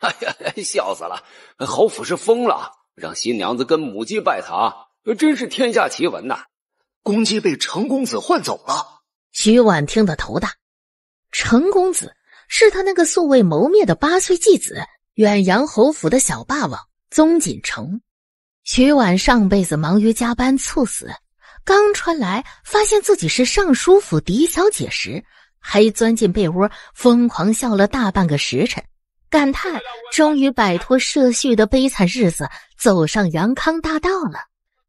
哎呀，笑死了！侯府是疯了，让新娘子跟母鸡拜堂，真是天下奇闻呐！公鸡被程公子换走了。徐婉听得头大。程公子是他那个素未谋面的八岁继子，远洋侯府的小霸王宗锦城。徐婉上辈子忙于加班猝死，刚穿来发现自己是尚书府嫡小姐时，还钻进被窝疯狂笑了大半个时辰。感叹，终于摆脱社畜的悲惨日子，走上阳康大道了。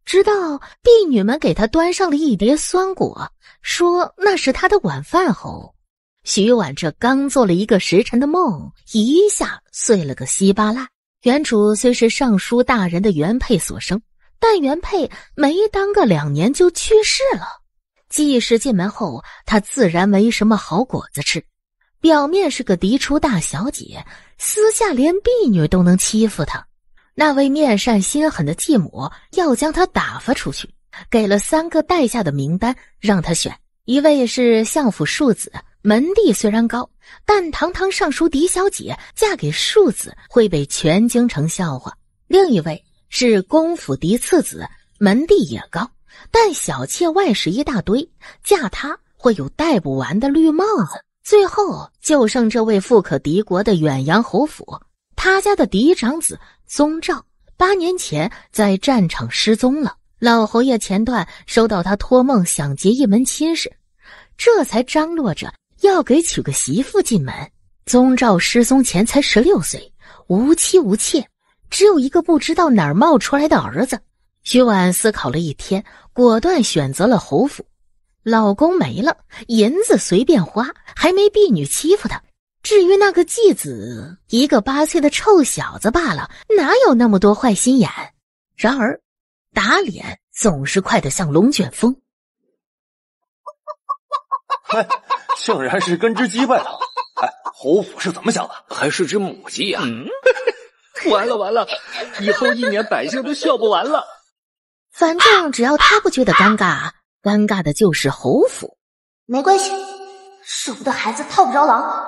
直到婢女们给他端上了一碟酸果，说那是他的晚饭后，徐婉这刚做了一个时辰的梦，一下碎了个稀巴烂。原主虽是尚书大人的原配所生，但原配没当个两年就去世了，季氏进门后，他自然没什么好果子吃。表面是个嫡出大小姐。私下连婢女都能欺负他，那位面善心狠的继母要将他打发出去，给了三个待嫁的名单让他选。一位是相府庶子，门第虽然高，但堂堂尚书嫡小姐嫁给庶子会被全京城笑话；另一位是公府嫡次子，门第也高，但小妾外室一大堆，嫁他会有戴不完的绿帽子。最后就剩这位富可敌国的远洋侯府，他家的嫡长子宗兆八年前在战场失踪了。老侯爷前段收到他托梦，想结一门亲事，这才张罗着要给娶个媳妇进门。宗兆失踪前才十六岁，无妻无妾，只有一个不知道哪儿冒出来的儿子。徐婉思考了一天，果断选择了侯府。老公没了，银子随便花，还没婢女欺负他。至于那个继子，一个八岁的臭小子罢了，哪有那么多坏心眼？然而，打脸总是快得像龙卷风。哎，竟然是跟只鸡拜堂！哎，侯府是怎么想的？还是只母鸡呀？完了完了，以后一年百姓都笑不完了。反正只要他不觉得尴尬。尴尬的就是侯府，没关系，舍不得孩子套不着狼，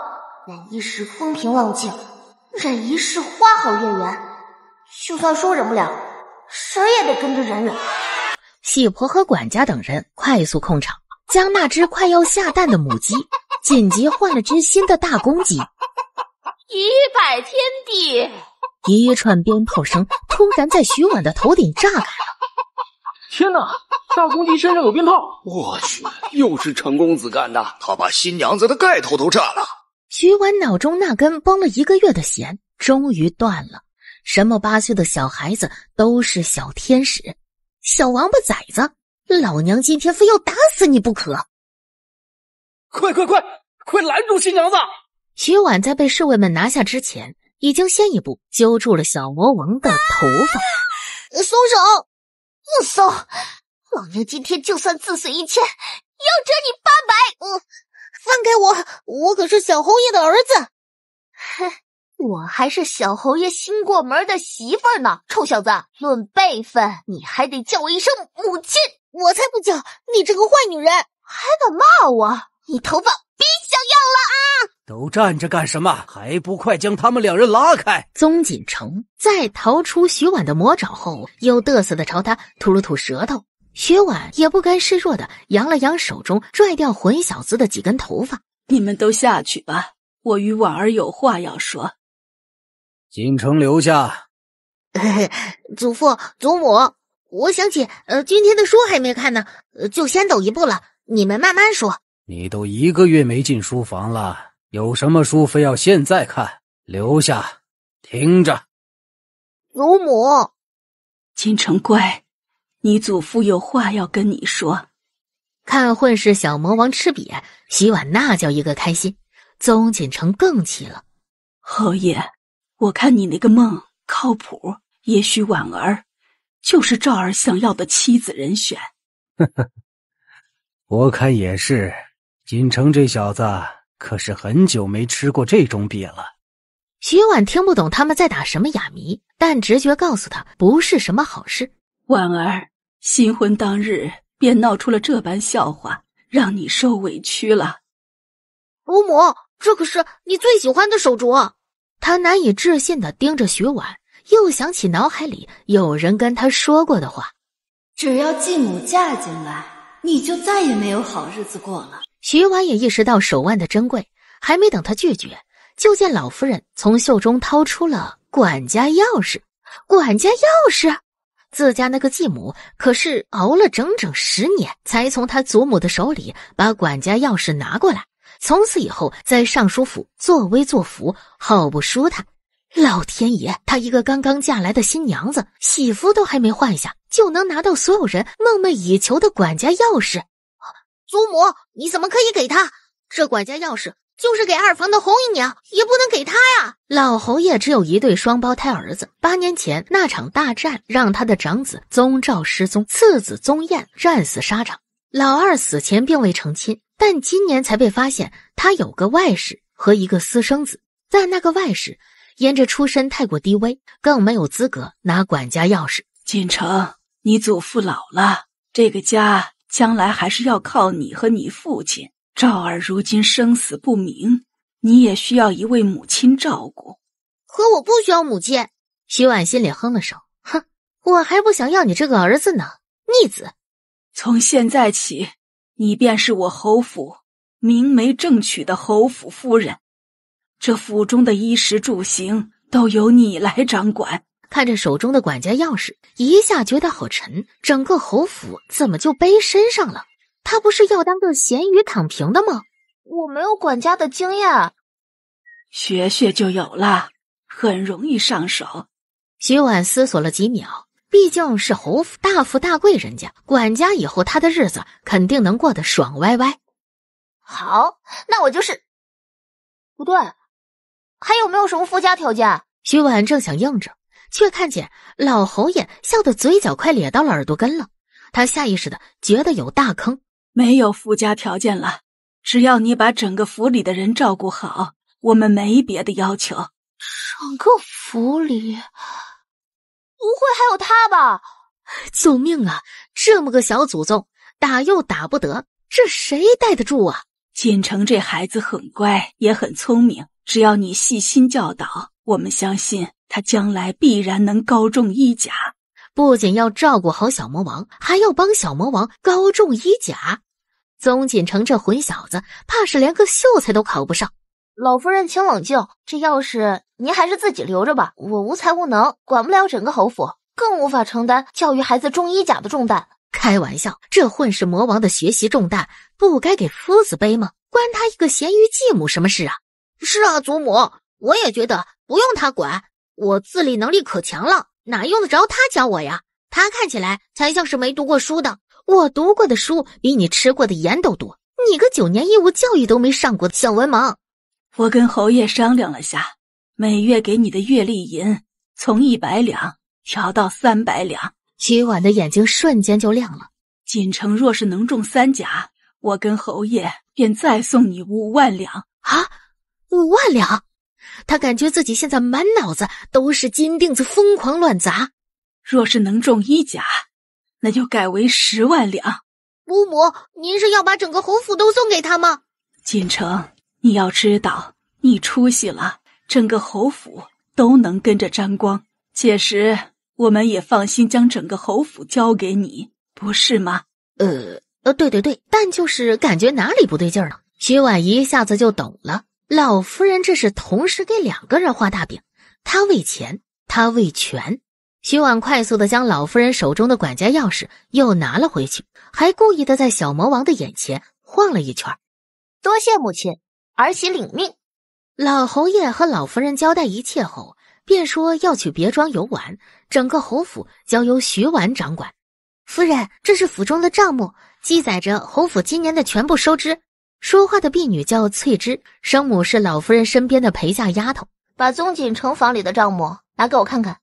忍一时风平浪静，忍一世花好月圆，就算说忍不了，谁也得跟着忍忍。喜婆和管家等人快速控场，将那只快要下蛋的母鸡 紧急换了只新的大公鸡。一拜天地，一串鞭炮声突然在徐婉的头顶炸开了。天哪！大公鸡身上有鞭炮！我去，又是陈公子干的！他把新娘子的盖头都炸了。徐婉脑中那根绷了一个月的弦终于断了。什么八岁的小孩子都是小天使，小王八崽子，老娘今天非要打死你不可！快快快，快拦住新娘子！徐婉在被侍卫们拿下之前，已经先一步揪住了小魔王的头发，松手！不松！老娘今天就算自损一千，要折你八百！嗯，放开我！我可是小侯爷的儿子，哼，我还是小侯爷新过门的媳妇呢！臭小子，论辈分，你还得叫我一声母亲，我才不叫！你这个坏女人，还敢骂我！你头发！想要了啊！都站着干什么？还不快将他们两人拉开！宗锦城在逃出徐婉的魔爪后，又得瑟的朝他吐了吐舌头。徐婉也不甘示弱的扬了扬手中拽掉混小子的几根头发。你们都下去吧，我与婉儿有话要说。锦城留下。嘿嘿，祖父祖母，我想起呃，今天的书还没看呢，呃，就先走一步了，你们慢慢说。你都一个月没进书房了，有什么书非要现在看？留下，听着。祖母，金城乖，你祖父有话要跟你说。看混世小魔王吃瘪，洗碗那叫一个开心。宗锦城更急了，侯爷，我看你那个梦靠谱，也许婉儿就是赵儿想要的妻子人选。呵呵，我看也是。锦城这小子可是很久没吃过这种瘪了。徐婉听不懂他们在打什么哑谜，但直觉告诉他不是什么好事。婉儿新婚当日便闹出了这般笑话，让你受委屈了。乳母，这可是你最喜欢的手镯。他难以置信的盯着徐婉，又想起脑海里有人跟他说过的话：只要继母嫁进来，你就再也没有好日子过了。徐婉也意识到手腕的珍贵，还没等他拒绝，就见老夫人从袖中掏出了管家钥匙。管家钥匙，自家那个继母可是熬了整整十年，才从他祖母的手里把管家钥匙拿过来。从此以后，在尚书府作威作福，好不舒坦。老天爷，她一个刚刚嫁来的新娘子，喜服都还没换下，就能拿到所有人梦寐以求的管家钥匙。祖母，你怎么可以给他这管家钥匙？就是给二房的红姨娘，也不能给他呀！老侯爷只有一对双胞胎儿子，八年前那场大战让他的长子宗兆失踪，次子宗彦战死沙场，老二死前并未成亲，但今年才被发现他有个外室和一个私生子。但那个外室因着出身太过低微，更没有资格拿管家钥匙。锦城，你祖父老了，这个家。将来还是要靠你和你父亲。赵儿如今生死不明，你也需要一位母亲照顾。可我不需要母亲。徐婉心里哼了声，哼，我还不想要你这个儿子呢，逆子！从现在起，你便是我侯府明媒正娶的侯府夫人，这府中的衣食住行都由你来掌管。看着手中的管家钥匙，一下觉得好沉。整个侯府怎么就背身上了？他不是要当个咸鱼躺平的吗？我没有管家的经验，学学就有了，很容易上手。徐婉思索了几秒，毕竟是侯府大富大贵人家，管家以后他的日子肯定能过得爽歪歪。好，那我就是。不对，还有没有什么附加条件？徐婉正想应着。却看见老侯爷笑得嘴角快咧到了耳朵根了，他下意识的觉得有大坑，没有附加条件了，只要你把整个府里的人照顾好，我们没别的要求。整个府里，不会还有他吧？救命啊！这么个小祖宗，打又打不得，这谁带得住啊？锦城这孩子很乖，也很聪明，只要你细心教导，我们相信。他将来必然能高中一甲，不仅要照顾好小魔王，还要帮小魔王高中一甲。宗锦城这混小子，怕是连个秀才都考不上。老夫人，请冷静。这钥匙您还是自己留着吧。我无才无能，管不了整个侯府，更无法承担教育孩子中医甲的重担。开玩笑，这混世魔王的学习重担不该给夫子背吗？关他一个咸鱼继母什么事啊？是啊，祖母，我也觉得不用他管。我自理能力可强了，哪用得着他教我呀？他看起来才像是没读过书的。我读过的书比你吃过的盐都多。你个九年义务教育都没上过的小文盲！我跟侯爷商量了下，每月给你的月例银从一百两调到三百两。徐婉的眼睛瞬间就亮了。锦城若是能中三甲，我跟侯爷便再送你五万两啊！五万两！他感觉自己现在满脑子都是金锭子，疯狂乱砸。若是能中一甲，那就改为十万两。姑母，您是要把整个侯府都送给他吗？锦城，你要知道，你出息了，整个侯府都能跟着沾光。届时，我们也放心将整个侯府交给你，不是吗？呃呃，对对对，但就是感觉哪里不对劲儿了。徐婉一下子就懂了。老夫人这是同时给两个人画大饼，他为钱，他为权。徐婉快速的将老夫人手中的管家钥匙又拿了回去，还故意的在小魔王的眼前晃了一圈。多谢母亲，儿媳领命。老侯爷和老夫人交代一切后，便说要去别庄游玩，整个侯府交由徐婉掌管。夫人，这是府中的账目，记载着侯府今年的全部收支。说话的婢女叫翠芝，生母是老夫人身边的陪嫁丫头。把宗锦城房里的账目拿给我看看。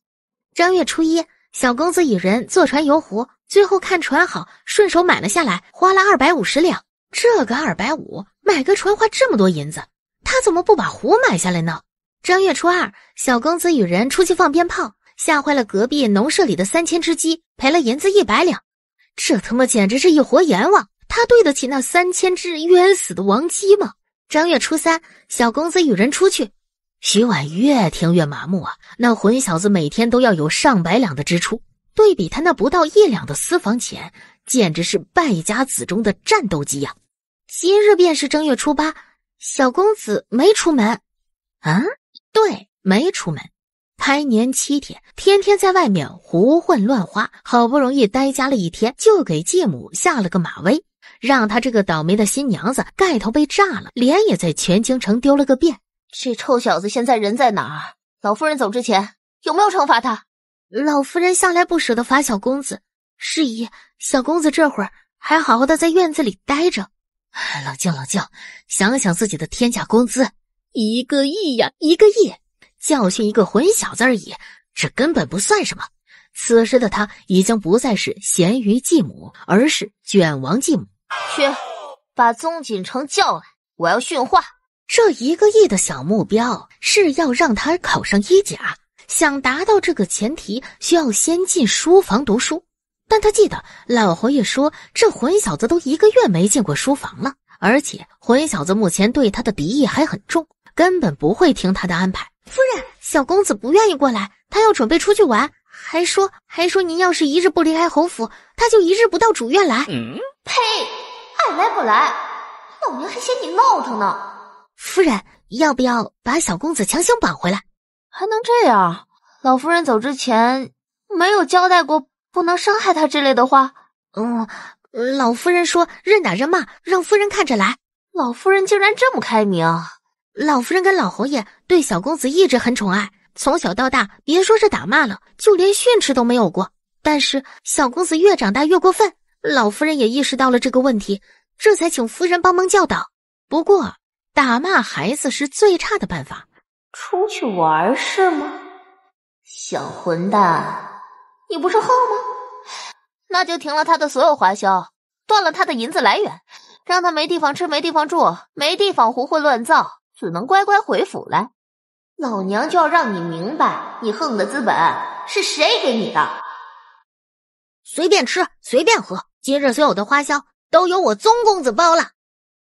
正月初一，小公子与人坐船游湖，最后看船好，顺手买了下来，花了二百五十两。这个二百五买个船花这么多银子，他怎么不把湖买下来呢？正月初二，小公子与人出去放鞭炮，吓坏了隔壁农舍里的三千只鸡，赔了银子一百两。这他妈简直是一活阎王。他对得起那三千只冤死的王鸡吗？正月初三，小公子与人出去。徐婉越听越麻木啊！那混小子每天都要有上百两的支出，对比他那不到一两的私房钱，简直是败家子中的战斗机呀！今日便是正月初八，小公子没出门。嗯，对，没出门。开年七天，天天在外面胡混乱花，好不容易待家了一天，就给继母下了个马威。让他这个倒霉的新娘子盖头被炸了，脸也在全京城丢了个遍。这臭小子现在人在哪儿？老夫人走之前有没有惩罚他？老夫人向来不舍得罚小公子，是以小公子这会儿还好好的在院子里待着。冷静冷静，想想自己的天价工资，一个亿呀，一个亿！教训一个混小子而已，这根本不算什么。此时的他已经不再是咸鱼继母，而是卷王继母。去把宗锦城叫来，我要训话。这一个亿的小目标是要让他考上一甲。想达到这个前提，需要先进书房读书。但他记得老侯爷说，这混小子都一个月没进过书房了，而且混小子目前对他的敌意还很重，根本不会听他的安排。夫人，小公子不愿意过来，他要准备出去玩，还说还说您要是一日不离开侯府，他就一日不到主院来。嗯。呸！爱来不来，老娘还嫌你闹腾呢。夫人，要不要把小公子强行绑回来？还能这样？老夫人走之前没有交代过不能伤害他之类的话？嗯，老夫人说任打任骂，让夫人看着来。老夫人竟然这么开明。老夫人跟老侯爷对小公子一直很宠爱，从小到大，别说是打骂了，就连训斥都没有过。但是小公子越长大越过分。老夫人也意识到了这个问题，这才请夫人帮忙教导。不过，打骂孩子是最差的办法。出去玩是吗？小混蛋，你不是横吗？那就停了他的所有花销，断了他的银子来源，让他没地方吃、没地方住、没地方胡混乱造，只能乖乖回府来。老娘就要让你明白，你横的资本是谁给你的。随便吃，随便喝。接着，所有的花销都由我宗公子包了。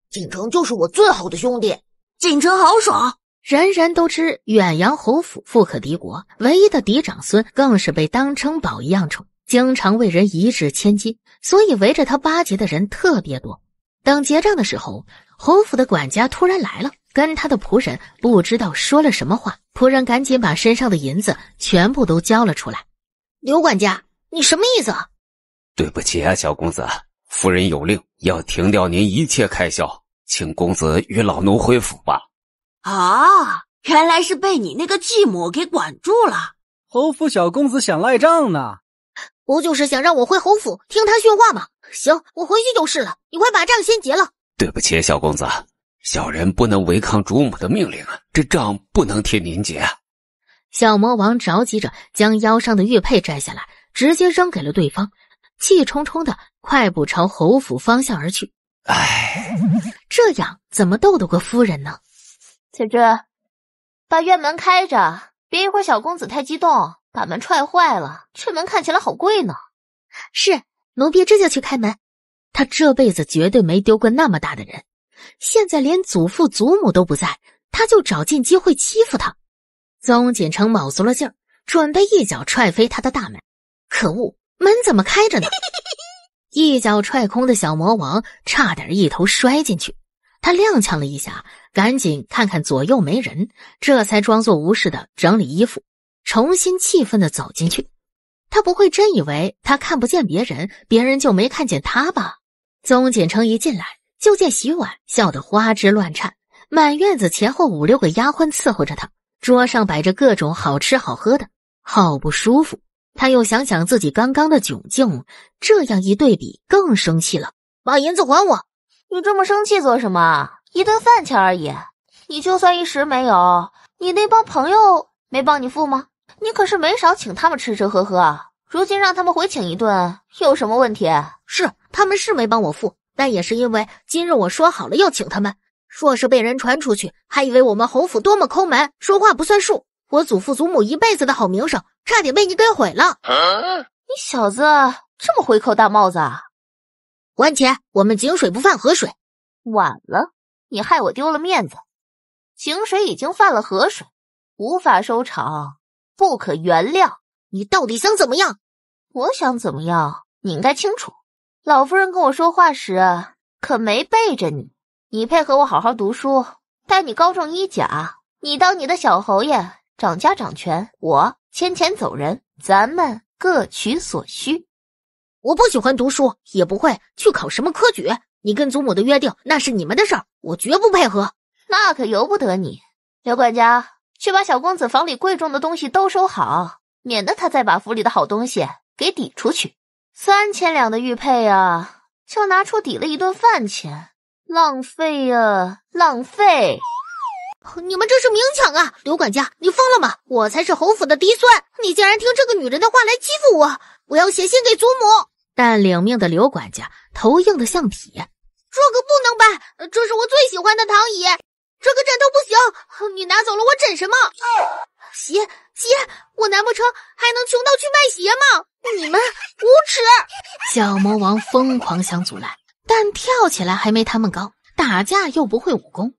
锦城就是我最好的兄弟，锦城豪爽，人人都知远洋侯府富可敌国，唯一的嫡长孙更是被当成宝一样宠，经常为人一掷千金，所以围着他巴结的人特别多。等结账的时候，侯府的管家突然来了，跟他的仆人不知道说了什么话，仆人赶紧把身上的银子全部都交了出来。刘管家，你什么意思啊？对不起啊，小公子，夫人有令，要停掉您一切开销，请公子与老奴回府吧。啊，原来是被你那个继母给管住了。侯府小公子想赖账呢？不就是想让我回侯府听他训话吗？行，我回去就是了。你快把账先结了。对不起，小公子，小人不能违抗主母的命令啊，这账不能替您结。小魔王着急着将腰上的玉佩摘下来，直接扔给了对方。气冲冲的，快步朝侯府方向而去。唉，这样怎么斗得过夫人呢？翠芝，把院门开着，别一会儿小公子太激动，把门踹坏了。这门看起来好贵呢。是，奴婢这就去开门。他这辈子绝对没丢过那么大的人，现在连祖父祖母都不在，他就找尽机会欺负他。宗锦城卯足了劲儿，准备一脚踹飞他的大门。可恶！门怎么开着呢？一脚踹空的小魔王差点一头摔进去，他踉跄了一下，赶紧看看左右没人，这才装作无事的整理衣服，重新气愤的走进去。他不会真以为他看不见别人，别人就没看见他吧？宗锦城一进来就见徐婉笑得花枝乱颤，满院子前后五六个丫鬟伺候着他，桌上摆着各种好吃好喝的，好不舒服。他又想想自己刚刚的窘境，这样一对比，更生气了。把银子还我！你这么生气做什么？一顿饭钱而已。你就算一时没有，你那帮朋友没帮你付吗？你可是没少请他们吃吃喝喝，如今让他们回请一顿，有什么问题？是，他们是没帮我付，但也是因为今日我说好了要请他们，若是被人传出去，还以为我们侯府多么抠门，说话不算数。我祖父祖母一辈子的好名声，差点被你给毁了。你小子这么回扣大帽子啊！万钱，我们井水不犯河水。晚了，你害我丢了面子，井水已经犯了河水，无法收场，不可原谅。你到底想怎么样？我想怎么样，你应该清楚。老夫人跟我说话时，可没背着你。你配合我好好读书，带你高中一甲，你当你的小侯爷。掌家掌权，我迁钱走人，咱们各取所需。我不喜欢读书，也不会去考什么科举。你跟祖母的约定，那是你们的事儿，我绝不配合。那可由不得你。刘管家，去把小公子房里贵重的东西都收好，免得他再把府里的好东西给抵出去。三千两的玉佩啊，就拿出抵了一顿饭钱，浪费呀，浪费。你们这是明抢啊！刘管家，你疯了吗？我才是侯府的嫡孙，你竟然听这个女人的话来欺负我！我要写信给祖母。但领命的刘管家头硬的像铁，这个不能搬，这是我最喜欢的躺椅。这个枕头不行，你拿走了我枕什么？鞋鞋，我难不成还能穷到去卖鞋吗？你们无耻！小魔王疯狂想阻拦，但跳起来还没他们高，打架又不会武功。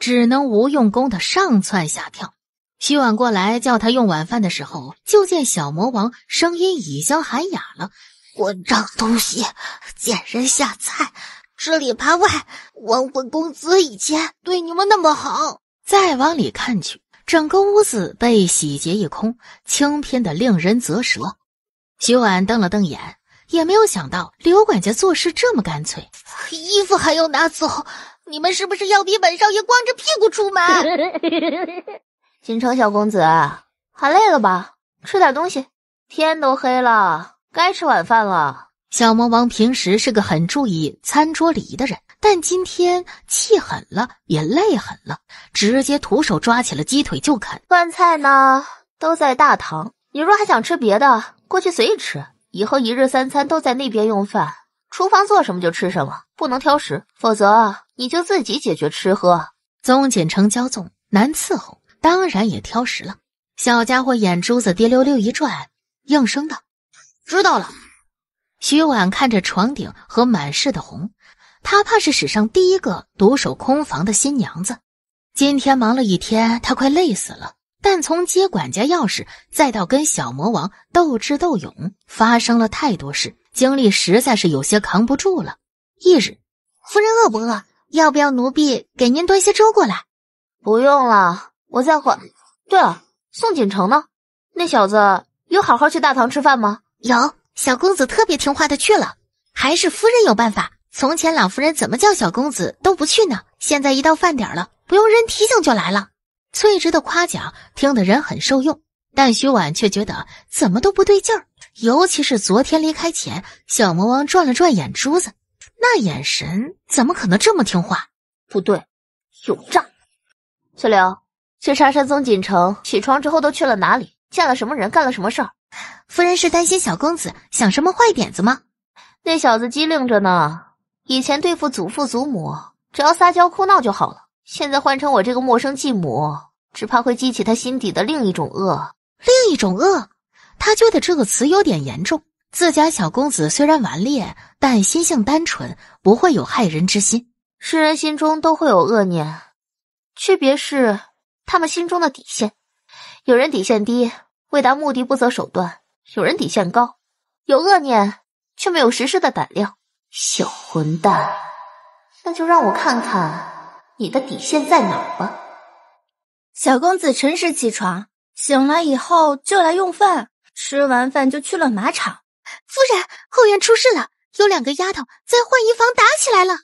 只能无用功的上窜下跳。徐婉过来叫他用晚饭的时候，就见小魔王声音已经喊哑了：“混账东西，见人下菜，吃里扒外！枉本公子以前对你们那么好。”再往里看去，整个屋子被洗劫一空，清偏的令人啧舌。徐婉瞪了瞪眼，也没有想到刘管家做事这么干脆，衣服还要拿走。你们是不是要逼本少爷光着屁股出门？锦 城小公子，喊累了吧？吃点东西，天都黑了，该吃晚饭了。小魔王平时是个很注意餐桌礼仪的人，但今天气狠了，也累狠了，直接徒手抓起了鸡腿就啃。饭菜呢，都在大堂。你若还想吃别的，过去随意吃。以后一日三餐都在那边用饭。厨房做什么就吃什么，不能挑食，否则你就自己解决吃喝。宗锦城骄纵难伺候，当然也挑食了。小家伙眼珠子滴溜溜一转，应声道：“知道了。”徐婉看着床顶和满室的红，她怕是史上第一个独守空房的新娘子。今天忙了一天，她快累死了。但从接管家钥匙，再到跟小魔王斗智斗勇，发生了太多事，精力实在是有些扛不住了。一日，夫人饿不饿？要不要奴婢给您端些粥过来？不用了，我在乎。对了，宋锦城呢？那小子有好好去大堂吃饭吗？有，小公子特别听话的去了。还是夫人有办法。从前老夫人怎么叫小公子都不去呢？现在一到饭点了，不用人提醒就来了。翠芝的夸奖听的人很受用，但徐婉却觉得怎么都不对劲儿。尤其是昨天离开前，小魔王转了转眼珠子，那眼神怎么可能这么听话？不对，有诈！翠柳，去杀山宗锦城起床之后都去了哪里，见了什么人，干了什么事儿。夫人是担心小公子想什么坏点子吗？那小子机灵着呢，以前对付祖父祖母，只要撒娇哭闹就好了。现在换成我这个陌生继母，只怕会激起他心底的另一种恶。另一种恶，他觉得这个词有点严重。自家小公子虽然顽劣，但心性单纯，不会有害人之心。世人心中都会有恶念，区别是他们心中的底线。有人底线低，为达目的不择手段；有人底线高，有恶念却没有实施的胆量。小混蛋，那就让我看看。你的底线在哪儿吧。小公子辰时起床，醒来以后就来用饭，吃完饭就去了马场。夫人，后院出事了，有两个丫头在换衣房打起来了。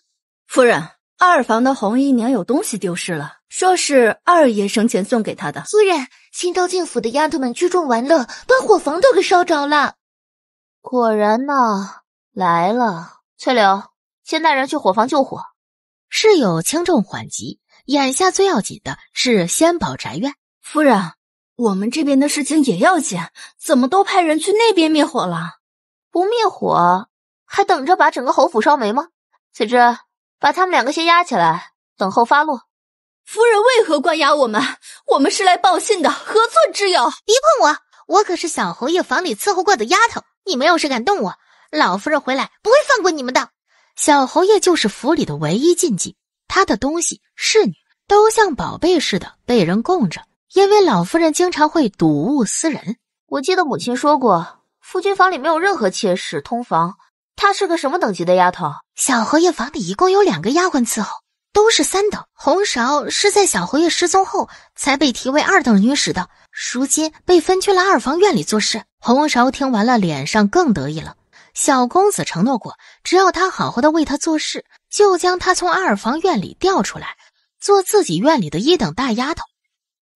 夫人，二房的红姨娘有东西丢失了，说是二爷生前送给她的。夫人，新招进府的丫头们聚众玩乐，把火房都给烧着了。果然呢，来了。翠柳，先带人去火房救火。事有轻重缓急，眼下最要紧的是先保宅院。夫人，我们这边的事情也要紧，怎么都派人去那边灭火了？不灭火，还等着把整个侯府烧没吗？子之，把他们两个先押起来，等候发落。夫人为何关押我们？我们是来报信的，何错之有？别碰我，我可是小侯爷房里伺候过的丫头，你们要是敢动我，老夫人回来不会放过你们的。小侯爷就是府里的唯一禁忌，他的东西、侍女都像宝贝似的被人供着，因为老夫人经常会睹物思人。我记得母亲说过，夫君房里没有任何妾室、通房，她是个什么等级的丫头？小侯爷房里一共有两个丫鬟伺候，都是三等。红芍是在小侯爷失踪后才被提为二等女使的，如今被分去了二房院里做事。红芍听完了，脸上更得意了。小公子承诺过，只要他好好的为他做事，就将他从二房院里调出来，做自己院里的一等大丫头。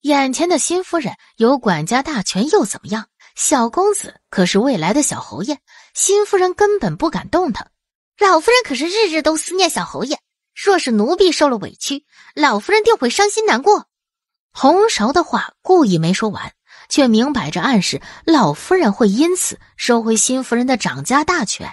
眼前的新夫人有管家大权又怎么样？小公子可是未来的小侯爷，新夫人根本不敢动他。老夫人可是日日都思念小侯爷，若是奴婢受了委屈，老夫人定会伤心难过。红芍的话故意没说完。却明摆着暗示老夫人会因此收回新夫人的掌家大权，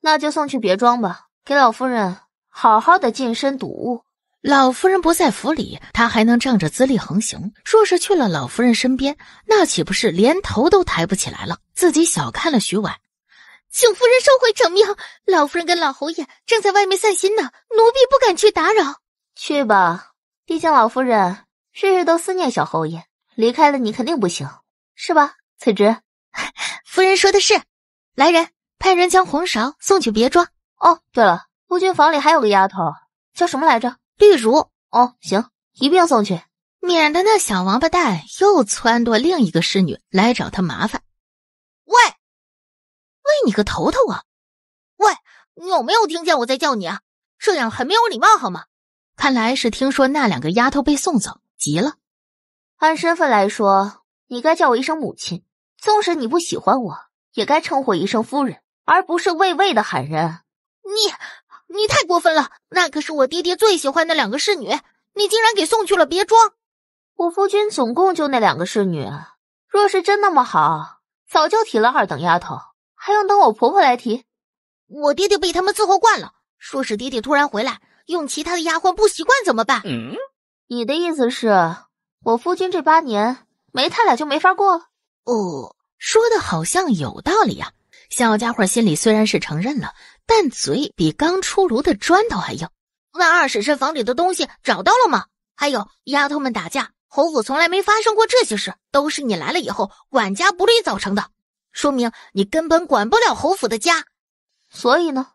那就送去别庄吧，给老夫人好好的净身睹物。老夫人不在府里，她还能仗着资历横行；若是去了老夫人身边，那岂不是连头都抬不起来了？自己小看了徐婉，请夫人收回成命。老夫人跟老侯爷正在外面散心呢，奴婢不敢去打扰。去吧，毕竟老夫人日日都思念小侯爷。离开了你肯定不行，是吧？辞职。夫人说的是。来人，派人将红芍送去别庄。哦，对了，夫君房里还有个丫头，叫什么来着？绿竹。哦，行，一并送去，免得那小王八蛋又撺掇另一个侍女来找他麻烦。喂，喂你个头头啊！喂，你有没有听见我在叫你啊？这样很没有礼貌好吗？看来是听说那两个丫头被送走，急了。按身份来说，你该叫我一声母亲。纵使你不喜欢我，也该称呼一声夫人，而不是畏畏的喊人。你，你太过分了！那可是我爹爹最喜欢的两个侍女，你竟然给送去了别庄。我夫君总共就那两个侍女，若是真那么好，早就提了二等丫头，还用等我婆婆来提？我爹爹被他们伺候惯了，说是爹爹突然回来，用其他的丫鬟不习惯怎么办？嗯，你的意思是？我夫君这八年没他俩就没法过。了。哦，说的好像有道理呀。小家伙心里虽然是承认了，但嘴比刚出炉的砖头还硬。那二婶婶房里的东西找到了吗？还有丫头们打架，侯府从来没发生过这些事，都是你来了以后管家不力造成的。说明你根本管不了侯府的家。所以呢，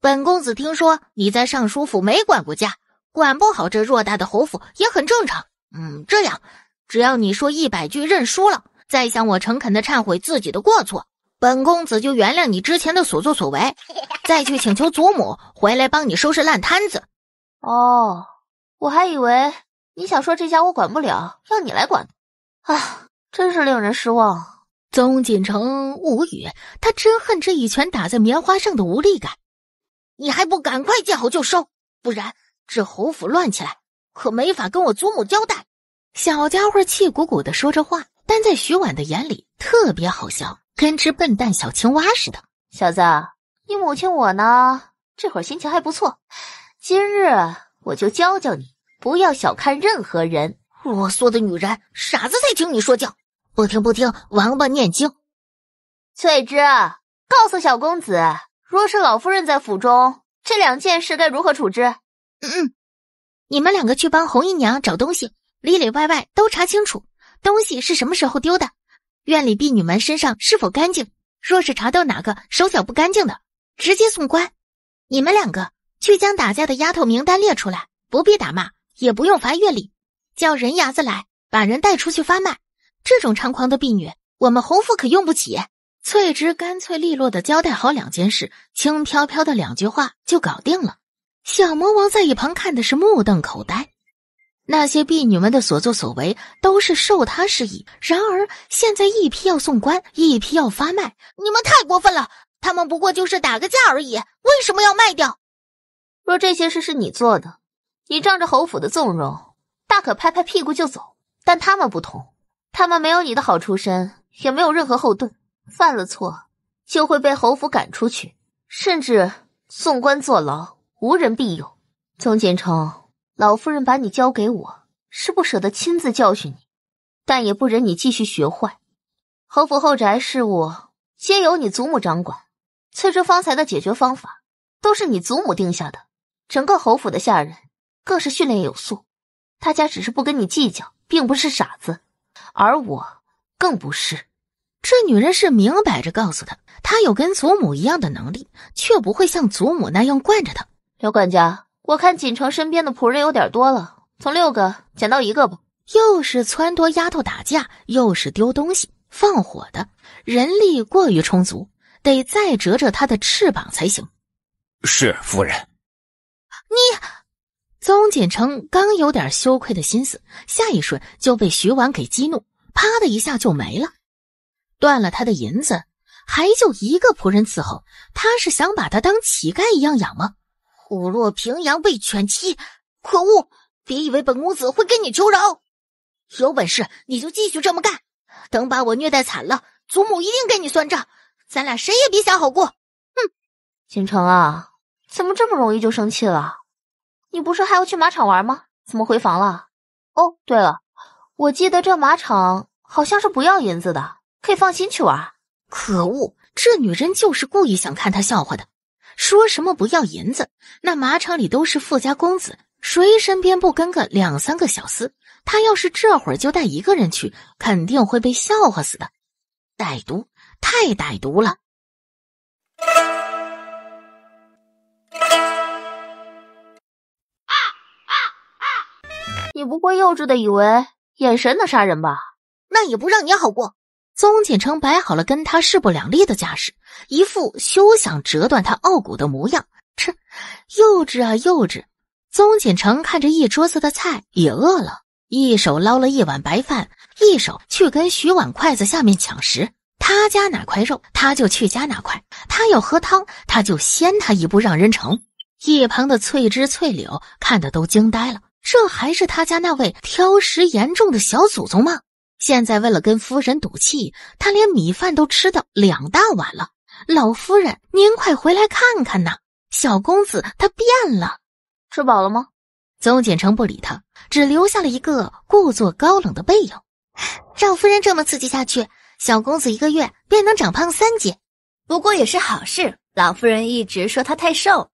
本公子听说你在尚书府没管过家，管不好这偌大的侯府也很正常。嗯，这样，只要你说一百句认输了，再向我诚恳的忏悔自己的过错，本公子就原谅你之前的所作所为，再去请求祖母回来帮你收拾烂摊子。哦，我还以为你想说这家我管不了，要你来管。啊，真是令人失望。宗锦城无语，他真恨这一拳打在棉花上的无力感。你还不赶快见好就收，不然这侯府乱起来。可没法跟我祖母交代，小家伙气鼓鼓的说着话，但在徐婉的眼里特别好笑，跟只笨蛋小青蛙似的。小子，你母亲我呢？这会儿心情还不错，今日我就教教你，不要小看任何人。啰嗦的女人，傻子才听你说教，不听不听，王八念经。翠芝，告诉小公子，若是老夫人在府中，这两件事该如何处置？嗯嗯。你们两个去帮红姨娘找东西，里里外外都查清楚，东西是什么时候丢的，院里婢女们身上是否干净。若是查到哪个手脚不干净的，直接送官。你们两个去将打架的丫头名单列出来，不必打骂，也不用罚月礼，叫人牙子来把人带出去发卖。这种猖狂的婢女，我们侯府可用不起。翠枝干脆利落的交代好两件事，轻飘飘的两句话就搞定了。小魔王在一旁看的是目瞪口呆，那些婢女们的所作所为都是受他示意。然而现在一批要送官，一批要发卖，你们太过分了！他们不过就是打个架而已，为什么要卖掉？若这些事是你做的，你仗着侯府的纵容，大可拍拍屁股就走。但他们不同，他们没有你的好出身，也没有任何后盾，犯了错就会被侯府赶出去，甚至送官坐牢。无人庇佑，宗简称，老夫人把你交给我，是不舍得亲自教训你，但也不忍你继续学坏。侯府后宅事务皆由你祖母掌管，翠珠方才的解决方法都是你祖母定下的。整个侯府的下人更是训练有素，大家只是不跟你计较，并不是傻子，而我更不是。这女人是明摆着告诉他，她有跟祖母一样的能力，却不会像祖母那样惯着她。刘管家，我看锦城身边的仆人有点多了，从六个减到一个吧。又是撺掇丫头打架，又是丢东西、放火的，人力过于充足，得再折折他的翅膀才行。是夫人。你，宗锦城刚有点羞愧的心思，下一瞬就被徐婉给激怒，啪的一下就没了，断了他的银子，还就一个仆人伺候，他是想把他当乞丐一样养吗？虎落平阳被犬欺，可恶！别以为本公子会跟你求饶，有本事你就继续这么干，等把我虐待惨了，祖母一定跟你算账，咱俩谁也别想好过。哼，锦城啊，怎么这么容易就生气了？你不是还要去马场玩吗？怎么回房了？哦，对了，我记得这马场好像是不要银子的，可以放心去玩。可恶，这女人就是故意想看他笑话的。说什么不要银子？那马场里都是富家公子，谁身边不跟个两三个小厮？他要是这会儿就带一个人去，肯定会被笑话死的。歹毒，太歹毒了！啊啊啊！你不会幼稚的以为眼神能杀人吧？那也不让你好过。宗锦城摆好了跟他势不两立的架势，一副休想折断他傲骨的模样。吃，幼稚啊，幼稚！宗锦城看着一桌子的菜也饿了，一手捞了一碗白饭，一手去跟徐婉筷子下面抢食。他夹哪块肉，他就去夹哪块；他要喝汤，他就先他一步让人盛。一旁的翠枝、翠柳看得都惊呆了：这还是他家那位挑食严重的小祖宗吗？现在为了跟夫人赌气，他连米饭都吃到两大碗了。老夫人，您快回来看看呐！小公子他变了，吃饱了吗？宗锦城不理他，只留下了一个故作高冷的背影。赵 夫人这么刺激下去，小公子一个月便能长胖三斤。不过也是好事，老夫人一直说他太瘦。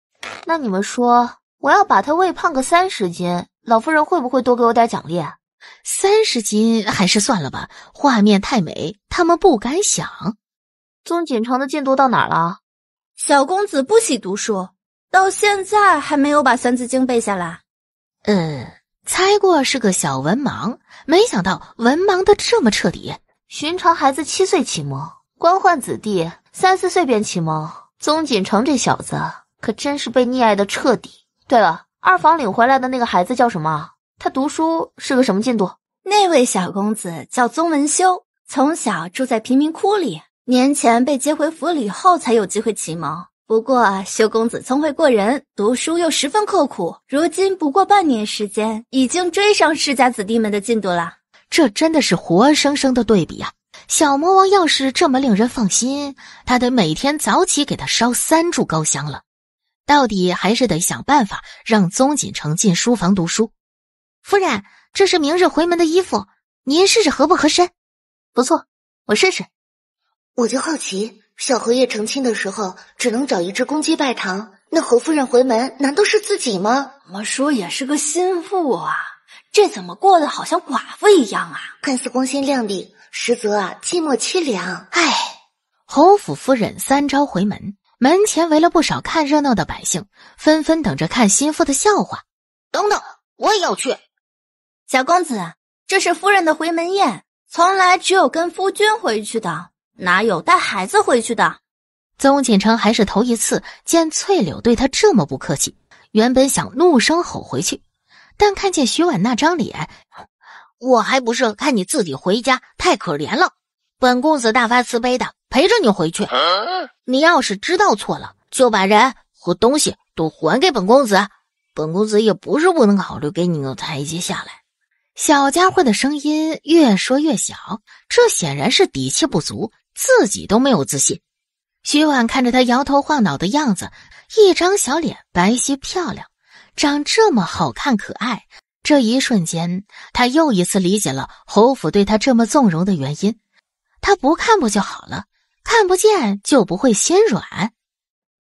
那你们说，我要把他喂胖个三十斤，老夫人会不会多给我点奖励？啊？三十斤还是算了吧，画面太美，他们不敢想。宗锦城的进度到哪了？小公子不喜读书，到现在还没有把《三字经》背下来。嗯，猜过是个小文盲，没想到文盲的这么彻底。寻常孩子七岁启蒙，官宦子弟三四岁便启蒙。宗锦城这小子可真是被溺爱的彻底。对了，二房领回来的那个孩子叫什么？他读书是个什么进度？那位小公子叫宗文修，从小住在贫民窟里，年前被接回府里后才有机会启蒙。不过修公子聪慧过人，读书又十分刻苦，如今不过半年时间，已经追上世家子弟们的进度了。这真的是活生生的对比呀！小魔王要是这么令人放心，他得每天早起给他烧三柱高香了。到底还是得想办法让宗锦城进书房读书。夫人，这是明日回门的衣服，您试试合不合身？不错，我试试。我就好奇，小侯爷成亲的时候只能找一只公鸡拜堂，那侯夫人回门难道是自己吗？怎么说也是个心腹啊，这怎么过得好像寡妇一样啊？看似光鲜亮丽，实则啊寂寞凄凉。哎，侯府夫人三朝回门，门前围了不少看热闹的百姓，纷纷等着看心腹的笑话。等等，我也要去。小公子，这是夫人的回门宴，从来只有跟夫君回去的，哪有带孩子回去的？宗锦城还是头一次见翠柳对他这么不客气，原本想怒声吼回去，但看见徐婉那张脸，我还不是看你自己回家太可怜了，本公子大发慈悲的陪着你回去。你要是知道错了，就把人和东西都还给本公子。本公子也不是不能考虑给你个台阶下来。小家伙的声音越说越小，这显然是底气不足，自己都没有自信。徐婉看着他摇头晃脑的样子，一张小脸白皙漂亮，长这么好看可爱，这一瞬间，他又一次理解了侯府对他这么纵容的原因。他不看不就好了，看不见就不会心软。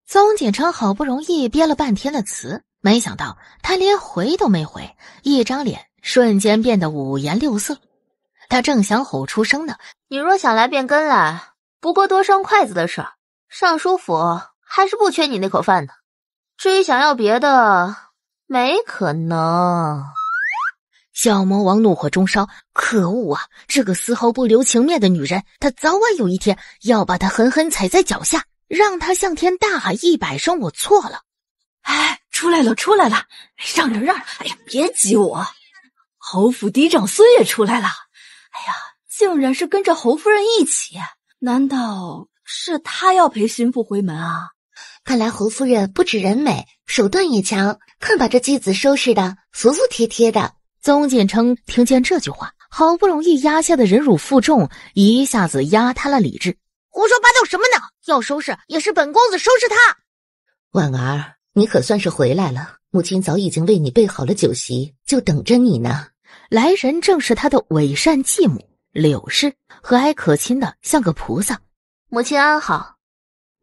宗锦城好不容易憋了半天的词，没想到他连回都没回，一张脸。瞬间变得五颜六色。他正想吼出声呢，你若想来便跟来，不过多双筷子的事儿。尚书府还是不缺你那口饭的。至于想要别的，没可能。小魔王怒火中烧，可恶啊！这个丝毫不留情面的女人，他早晚有一天要把她狠狠踩在脚下，让她向天大喊一百声“我错了”。哎，出来了出来了，让着让着，哎呀，别挤我。侯府嫡长孙也出来了，哎呀，竟然是跟着侯夫人一起。难道是他要陪心腹回门啊？看来侯夫人不止人美，手段也强，看把这继子收拾的服服帖帖的。宗锦城听见这句话，好不容易压下的忍辱负重一下子压塌了理智。胡说八道什么呢？要收拾也是本公子收拾他。婉儿，你可算是回来了，母亲早已经为你备好了酒席，就等着你呢。来人正是他的伪善继母柳氏，和蔼可亲的像个菩萨。母亲安好，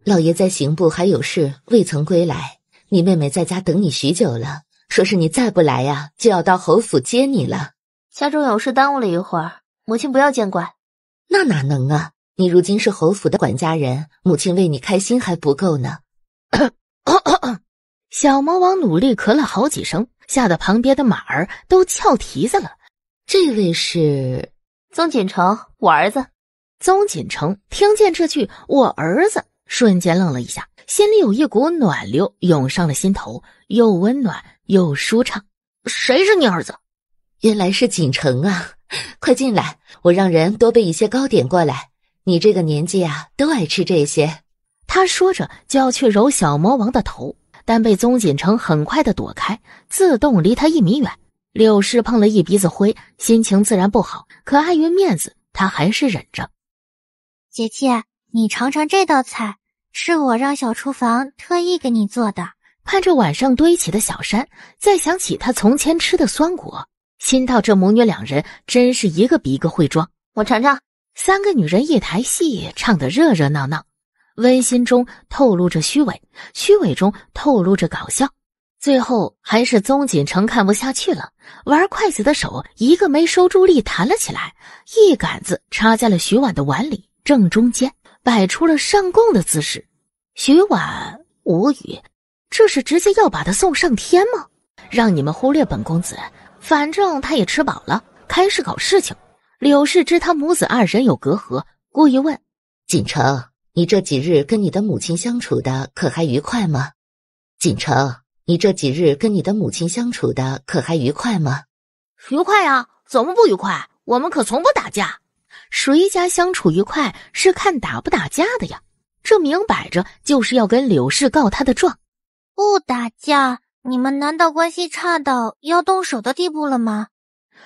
老爷在刑部还有事未曾归来，你妹妹在家等你许久了，说是你再不来呀，就要到侯府接你了。家中有事耽误了一会儿，母亲不要见怪。那哪能啊？你如今是侯府的管家人，母亲为你开心还不够呢。咳咳咳，小魔王努力咳了好几声，吓得旁边的马儿都翘蹄子了。这位是宗锦城，我儿子。宗锦城听见这句“我儿子”，瞬间愣了一下，心里有一股暖流涌上了心头，又温暖又舒畅。谁是你儿子？原来是锦城啊！快进来，我让人多备一些糕点过来。你这个年纪啊，都爱吃这些。他说着就要去揉小魔王的头，但被宗锦城很快的躲开，自动离他一米远。柳氏碰了一鼻子灰，心情自然不好。可碍于面子，她还是忍着。姐姐，你尝尝这道菜，是我让小厨房特意给你做的。看着碗上堆起的小山，再想起他从前吃的酸果，心道这母女两人真是一个比一个会装。我尝尝。三个女人一台戏，唱的热热闹闹，温馨中透露着虚伪，虚伪中透露着搞笑。最后还是宗锦城看不下去了，玩筷子的手一个没收住力，弹了起来，一杆子插在了徐婉的碗里正中间，摆出了上供的姿势。徐婉无语，这是直接要把他送上天吗？让你们忽略本公子，反正他也吃饱了，开始搞事情。柳氏知他母子二人有隔阂，故意问锦城：“你这几日跟你的母亲相处的可还愉快吗？”锦城。你这几日跟你的母亲相处的可还愉快吗？愉快呀，怎么不愉快？我们可从不打架，谁家相处愉快是看打不打架的呀？这明摆着就是要跟柳氏告他的状。不打架，你们难道关系差到要动手的地步了吗？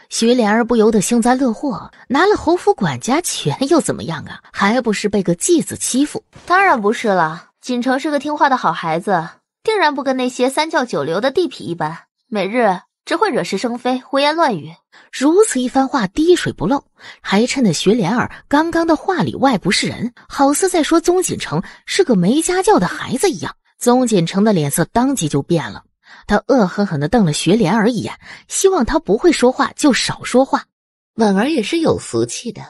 徐莲儿不由得幸灾乐祸，拿了侯府管家权又怎么样啊？还不是被个继子欺负？当然不是了，锦城是个听话的好孩子。定然不跟那些三教九流的地痞一般，每日只会惹是生非、胡言乱语。如此一番话滴水不漏，还趁着徐莲儿刚刚的话里外不是人，好似在说宗锦城是个没家教的孩子一样。宗锦城的脸色当即就变了，他恶狠狠的瞪了徐莲儿一眼，希望他不会说话就少说话。婉儿也是有福气的，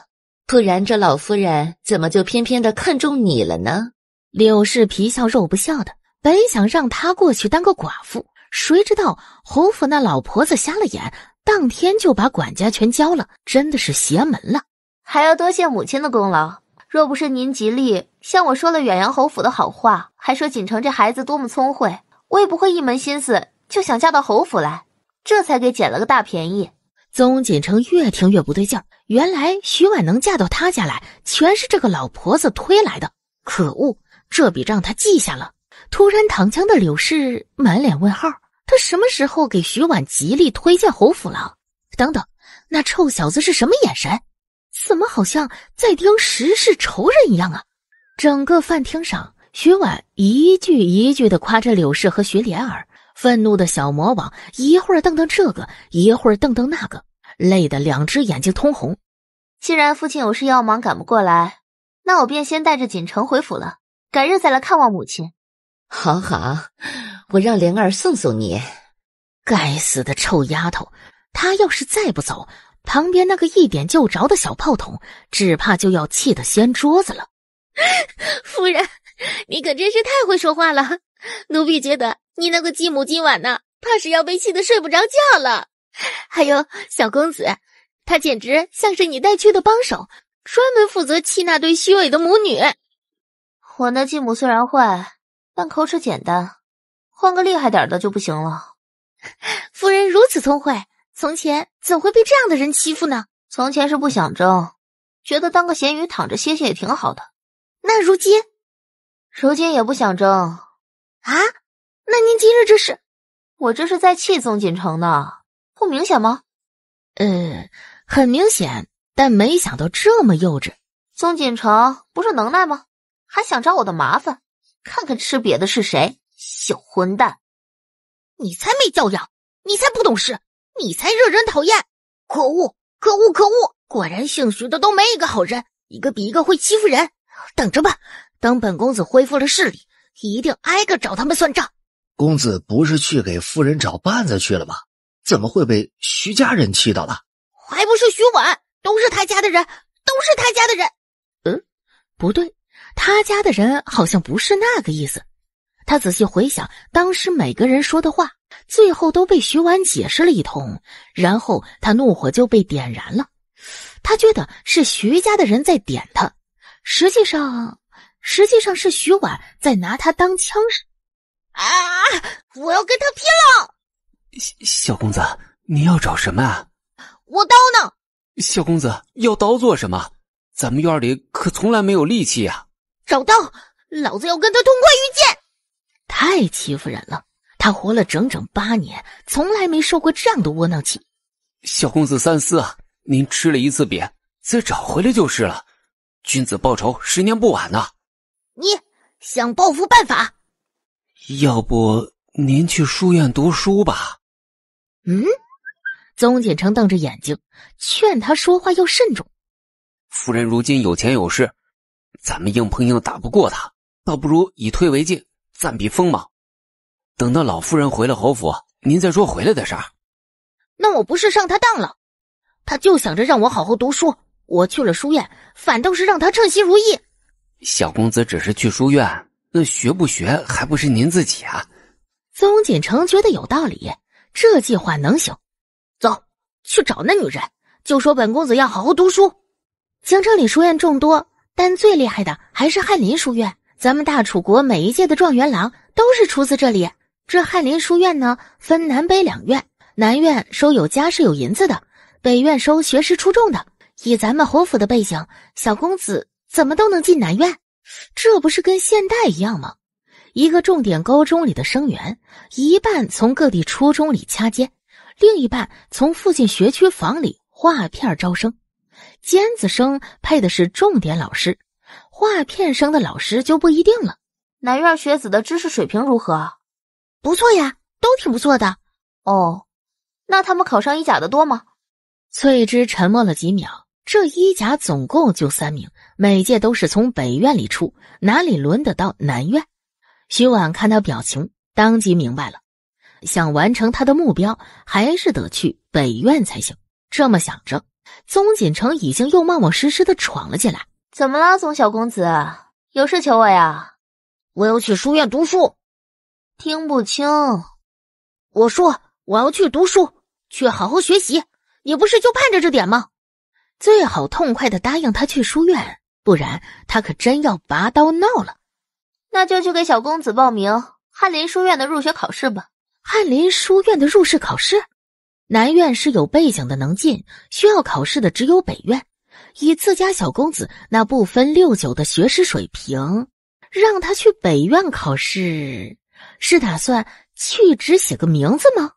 不然这老夫人怎么就偏偏的看中你了呢？柳氏皮笑肉不笑的。本想让她过去当个寡妇，谁知道侯府那老婆子瞎了眼，当天就把管家全交了，真的是邪门了。还要多谢母亲的功劳，若不是您极力向我说了远洋侯府的好话，还说锦城这孩子多么聪慧，我也不会一门心思就想嫁到侯府来，这才给捡了个大便宜。宗锦城越听越不对劲，原来徐婉能嫁到他家来，全是这个老婆子推来的，可恶！这笔账他记下了。突然躺枪的柳氏满脸问号，他什么时候给徐婉极力推荐侯府了？等等，那臭小子是什么眼神？怎么好像在盯时氏仇人一样啊？整个饭厅上，徐婉一句一句的夸着柳氏和徐莲儿，愤怒的小魔王一会儿瞪瞪这个，一会儿瞪瞪那个，累得两只眼睛通红。既然父亲有事要忙，赶不过来，那我便先带着锦城回府了，改日再来看望母亲。好好，我让灵儿送送你。该死的臭丫头，她要是再不走，旁边那个一点就着的小炮筒，只怕就要气得掀桌子了。夫人，你可真是太会说话了。奴婢觉得，你那个继母今晚呢，怕是要被气得睡不着觉了。还有小公子，他简直像是你带去的帮手，专门负责气那对虚伪的母女。我那继母虽然坏。但口齿简单，换个厉害点的就不行了。夫人如此聪慧，从前怎会被这样的人欺负呢？从前是不想争，觉得当个咸鱼躺着歇歇也挺好的。那如今，如今也不想争。啊？那您今日这是，我这是在气宗锦城呢，不明显吗？呃，很明显，但没想到这么幼稚。宗锦城不是能耐吗？还想找我的麻烦？看看吃瘪的是谁，小混蛋！你才没教养，你才不懂事，你才惹人讨厌！可恶！可恶！可恶！果然姓徐的都没一个好人，一个比一个会欺负人。等着吧，等本公子恢复了视力，一定挨个找他们算账。公子不是去给夫人找绊子去了吗？怎么会被徐家人气到了？还不是徐婉，都是他家的人，都是他家的人。嗯，不对。他家的人好像不是那个意思。他仔细回想当时每个人说的话，最后都被徐婉解释了一通，然后他怒火就被点燃了。他觉得是徐家的人在点他，实际上，实际上是徐婉在拿他当枪使。啊！我要跟他拼了！小公子，你要找什么啊？我刀呢？小公子要刀做什么？咱们院里可从来没有利器呀。找到，老子要跟他同归于尽！太欺负人了！他活了整整八年，从来没受过这样的窝囊气。小公子三思，啊！您吃了一次瘪，再找回来就是了。君子报仇，十年不晚呐。你想报复办法？要不您去书院读书吧。嗯，宗锦城瞪着眼睛，劝他说话要慎重。夫人如今有钱有势。咱们硬碰硬打不过他，倒不如以退为进，暂避锋芒。等到老夫人回了侯府，您再说回来的事儿。那我不是上他当了？他就想着让我好好读书，我去了书院，反倒是让他称心如意。小公子只是去书院，那学不学还不是您自己啊？宗锦城觉得有道理，这计划能行。走，去找那女人，就说本公子要好好读书。江城里书院众多。但最厉害的还是翰林书院，咱们大楚国每一届的状元郎都是出自这里。这翰林书院呢，分南北两院，南院收有家世有银子的，北院收学识出众的。以咱们侯府的背景，小公子怎么都能进南院。这不是跟现代一样吗？一个重点高中里的生源，一半从各地初中里掐尖，另一半从附近学区房里划片招生。尖子生配的是重点老师，画片生的老师就不一定了。南院学子的知识水平如何？不错呀，都挺不错的。哦，那他们考上一甲的多吗？翠芝沉默了几秒，这一甲总共就三名，每届都是从北院里出，哪里轮得到南院？徐婉看他表情，当即明白了，想完成他的目标，还是得去北院才行。这么想着。宗锦城已经又冒冒失失的闯了进来。怎么了，宗小公子？有事求我呀？我要去书院读书，听不清。我说我要去读书，去好好学习。你不是就盼着这点吗？最好痛快的答应他去书院，不然他可真要拔刀闹了。那就去给小公子报名翰林书院的入学考试吧。翰林书院的入试考试？南院是有背景的，能进；需要考试的只有北院。以自家小公子那不分六九的学识水平，让他去北院考试，是打算去只写个名字吗？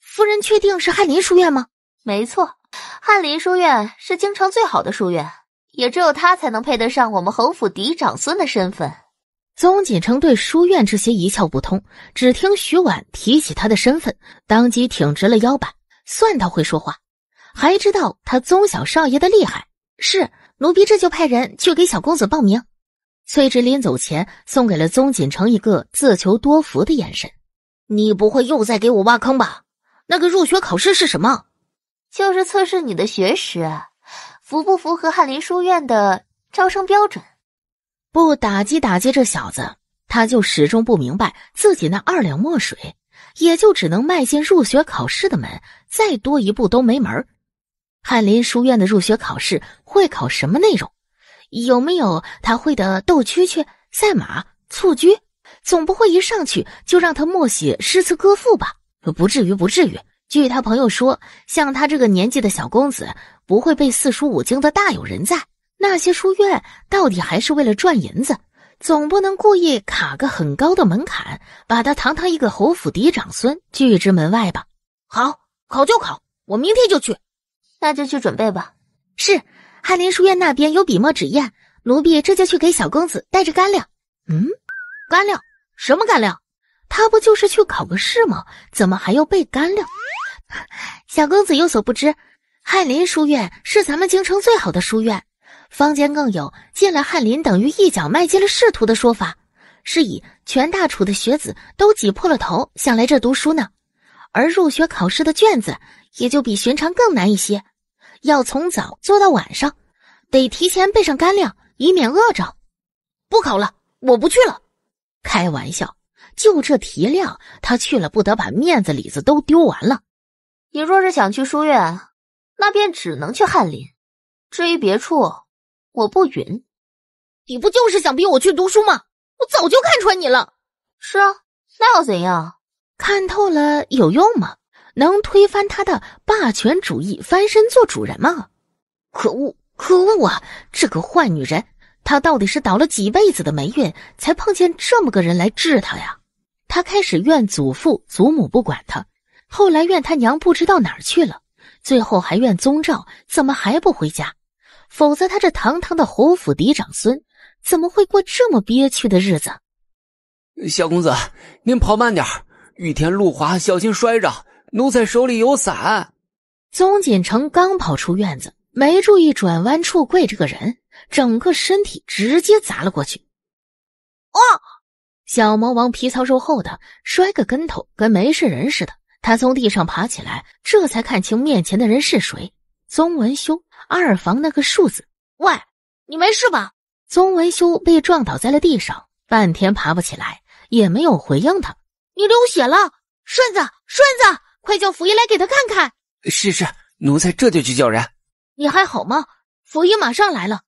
夫人确定是翰林书院吗？没错，翰林书院是京城最好的书院，也只有他才能配得上我们侯府嫡长孙的身份。宗锦城对书院这些一窍不通，只听徐婉提起他的身份，当即挺直了腰板。算他会说话，还知道他宗小少爷的厉害。是奴婢这就派人去给小公子报名。崔植临走前送给了宗锦成一个自求多福的眼神。你不会又在给我挖坑吧？那个入学考试是什么？就是测试你的学识，符不符合翰林书院的招生标准？不打击打击这小子，他就始终不明白自己那二两墨水。也就只能迈进入学考试的门，再多一步都没门。翰林书院的入学考试会考什么内容？有没有他会的斗蛐蛐、赛马、蹴鞠？总不会一上去就让他默写诗词歌赋吧？不至于，不至于。据他朋友说，像他这个年纪的小公子，不会背四书五经的大有人在。那些书院到底还是为了赚银子。总不能故意卡个很高的门槛，把他堂堂一个侯府嫡长孙拒之门外吧？好，考就考，我明天就去。那就去准备吧。是，翰林书院那边有笔墨纸砚，奴婢这就去给小公子带着干粮。嗯，干粮？什么干粮？他不就是去考个试吗？怎么还要备干粮？小公子有所不知，翰林书院是咱们京城最好的书院。坊间更有进了翰林等于一脚迈进了仕途的说法，是以全大楚的学子都挤破了头想来这读书呢。而入学考试的卷子也就比寻常更难一些，要从早做到晚上，得提前备上干粮，以免饿着。不考了，我不去了。开玩笑，就这题量，他去了不得把面子里子都丢完了。你若是想去书院，那便只能去翰林，至于别处。我不允，你不就是想逼我去读书吗？我早就看穿你了。是啊，那又怎样？看透了有用吗？能推翻他的霸权主义，翻身做主人吗？可恶，可恶啊！这个坏女人，她到底是倒了几辈子的霉运，才碰见这么个人来治她呀？她开始怨祖父祖母不管她，后来怨他娘不知道哪儿去了，最后还怨宗照怎么还不回家。否则，他这堂堂的侯府嫡长孙，怎么会过这么憋屈的日子？小公子，您跑慢点，雨天路滑，小心摔着。奴才手里有伞。宗锦城刚跑出院子，没注意转弯处跪着个人，整个身体直接砸了过去。哦！小魔王皮糙肉厚的，摔个跟头跟没事人似的。他从地上爬起来，这才看清面前的人是谁——宗文修。二房那个庶子，喂，你没事吧？宗文修被撞倒在了地上，半天爬不起来，也没有回应他。你流血了，顺子，顺子，快叫府医来给他看看。是是，奴才这就去叫人。你还好吗？府医马上来了。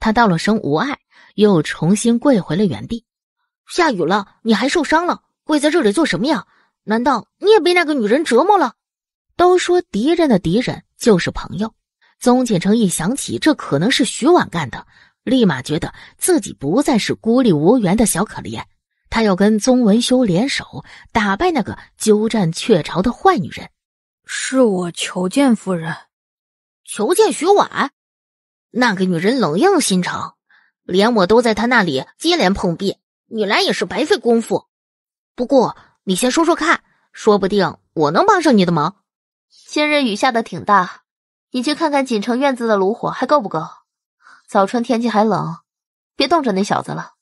他道了声无碍，又重新跪回了原地。下雨了，你还受伤了，跪在这里做什么呀？难道你也被那个女人折磨了？都说敌人的敌人就是朋友。宗锦城一想起这可能是徐婉干的，立马觉得自己不再是孤立无援的小可怜。他要跟宗文修联手，打败那个鸠占鹊巢的坏女人。是我求见夫人，求见徐婉。那个女人冷硬心肠，连我都在她那里接连碰壁，你来也是白费功夫。不过你先说说看，说不定我能帮上你的忙。今日雨下的挺大。你去看看锦城院子的炉火还够不够？早春天气还冷，别冻着那小子了。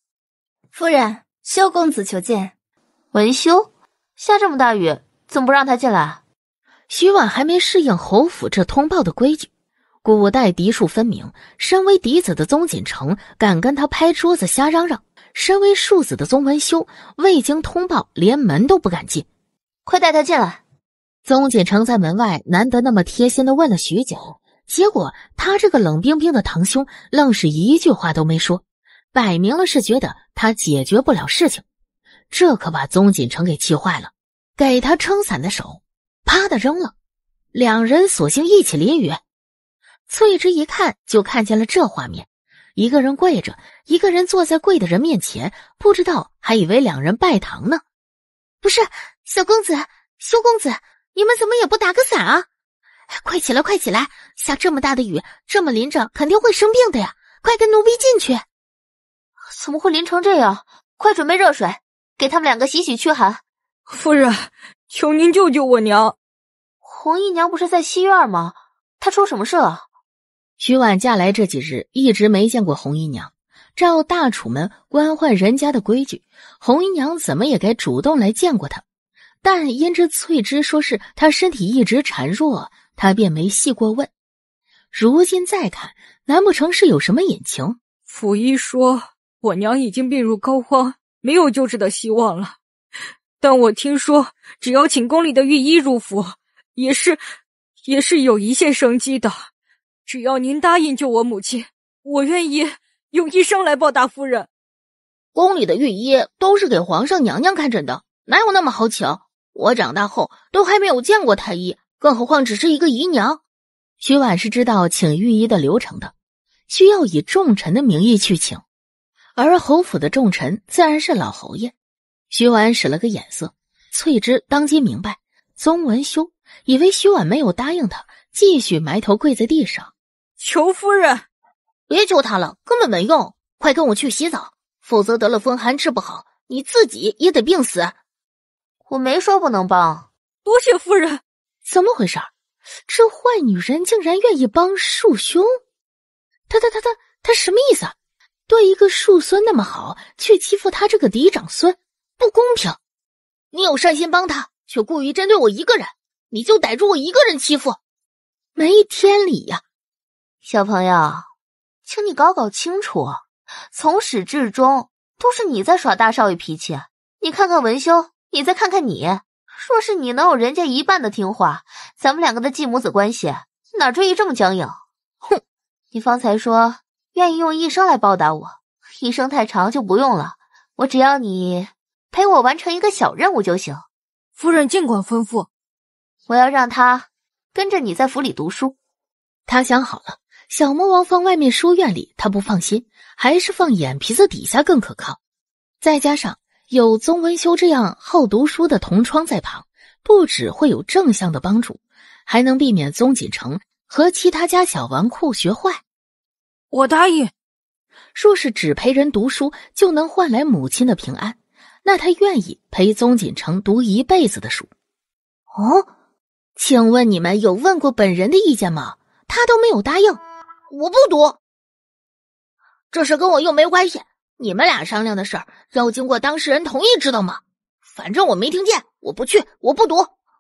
夫人，修公子求见。文修，下这么大雨，怎么不让他进来？徐婉还没适应侯府这通报的规矩。古代嫡庶分明，身为嫡子的宗锦城敢跟他拍桌子瞎嚷嚷，身为庶子的宗文修未经通报连门都不敢进。快带他进来。宗锦城在门外难得那么贴心的问了许久，结果他这个冷冰冰的堂兄愣是一句话都没说，摆明了是觉得他解决不了事情。这可把宗锦城给气坏了，给他撑伞的手啪的扔了，两人索性一起淋雨。翠芝一看就看见了这画面，一个人跪着，一个人坐在跪的人面前，不知道还以为两人拜堂呢。不是小公子，修公子。你们怎么也不打个伞啊？快起来，快起来！下这么大的雨，这么淋着，肯定会生病的呀！快跟奴婢进去。怎么会淋成这样？快准备热水，给他们两个洗洗驱寒。夫人，求您救救我娘。红姨娘不是在西院吗？她出什么事了？徐婉嫁来这几日，一直没见过红姨娘。照大楚门官宦人家的规矩，红姨娘怎么也该主动来见过她。但因知翠芝说是她身体一直孱弱，他便没细过问。如今再看，难不成是有什么隐情？府医说我娘已经病入膏肓，没有救治的希望了。但我听说，只要请宫里的御医入府，也是也是有一线生机的。只要您答应救我母亲，我愿意用一生来报答夫人。宫里的御医都是给皇上娘娘看诊的，哪有那么好请？我长大后都还没有见过太医，更何况只是一个姨娘。徐婉是知道请御医的流程的，需要以重臣的名义去请，而侯府的重臣自然是老侯爷。徐婉使了个眼色，翠芝当即明白。宗文修以为徐婉没有答应他，继续埋头跪在地上求夫人，别求他了，根本没用，快跟我去洗澡，否则得了风寒治不好，你自己也得病死。我没说不能帮，多谢夫人。怎么回事？这坏女人竟然愿意帮庶兄？他他他他他什么意思啊？对一个庶孙那么好，却欺负他这个嫡长孙，不公平！你有善心帮他，却故意针对我一个人，你就逮住我一个人欺负，没天理呀！小朋友，请你搞搞清楚，从始至终都是你在耍大少爷脾气。你看看文修。你再看看你，若是你能有人家一半的听话，咱们两个的继母子关系哪至于这么僵硬？哼！你方才说愿意用一生来报答我，一生太长就不用了，我只要你陪我完成一个小任务就行。夫人尽管吩咐，我要让他跟着你在府里读书。他想好了，小魔王放外面书院里，他不放心，还是放眼皮子底下更可靠。再加上。有宗文修这样好读书的同窗在旁，不只会有正向的帮助，还能避免宗锦城和其他家小纨绔学坏。我答应，若是只陪人读书就能换来母亲的平安，那他愿意陪宗锦城读一辈子的书。哦，请问你们有问过本人的意见吗？他都没有答应，我不读，这事跟我又没关系。你们俩商量的事儿要经过当事人同意，知道吗？反正我没听见，我不去，我不赌，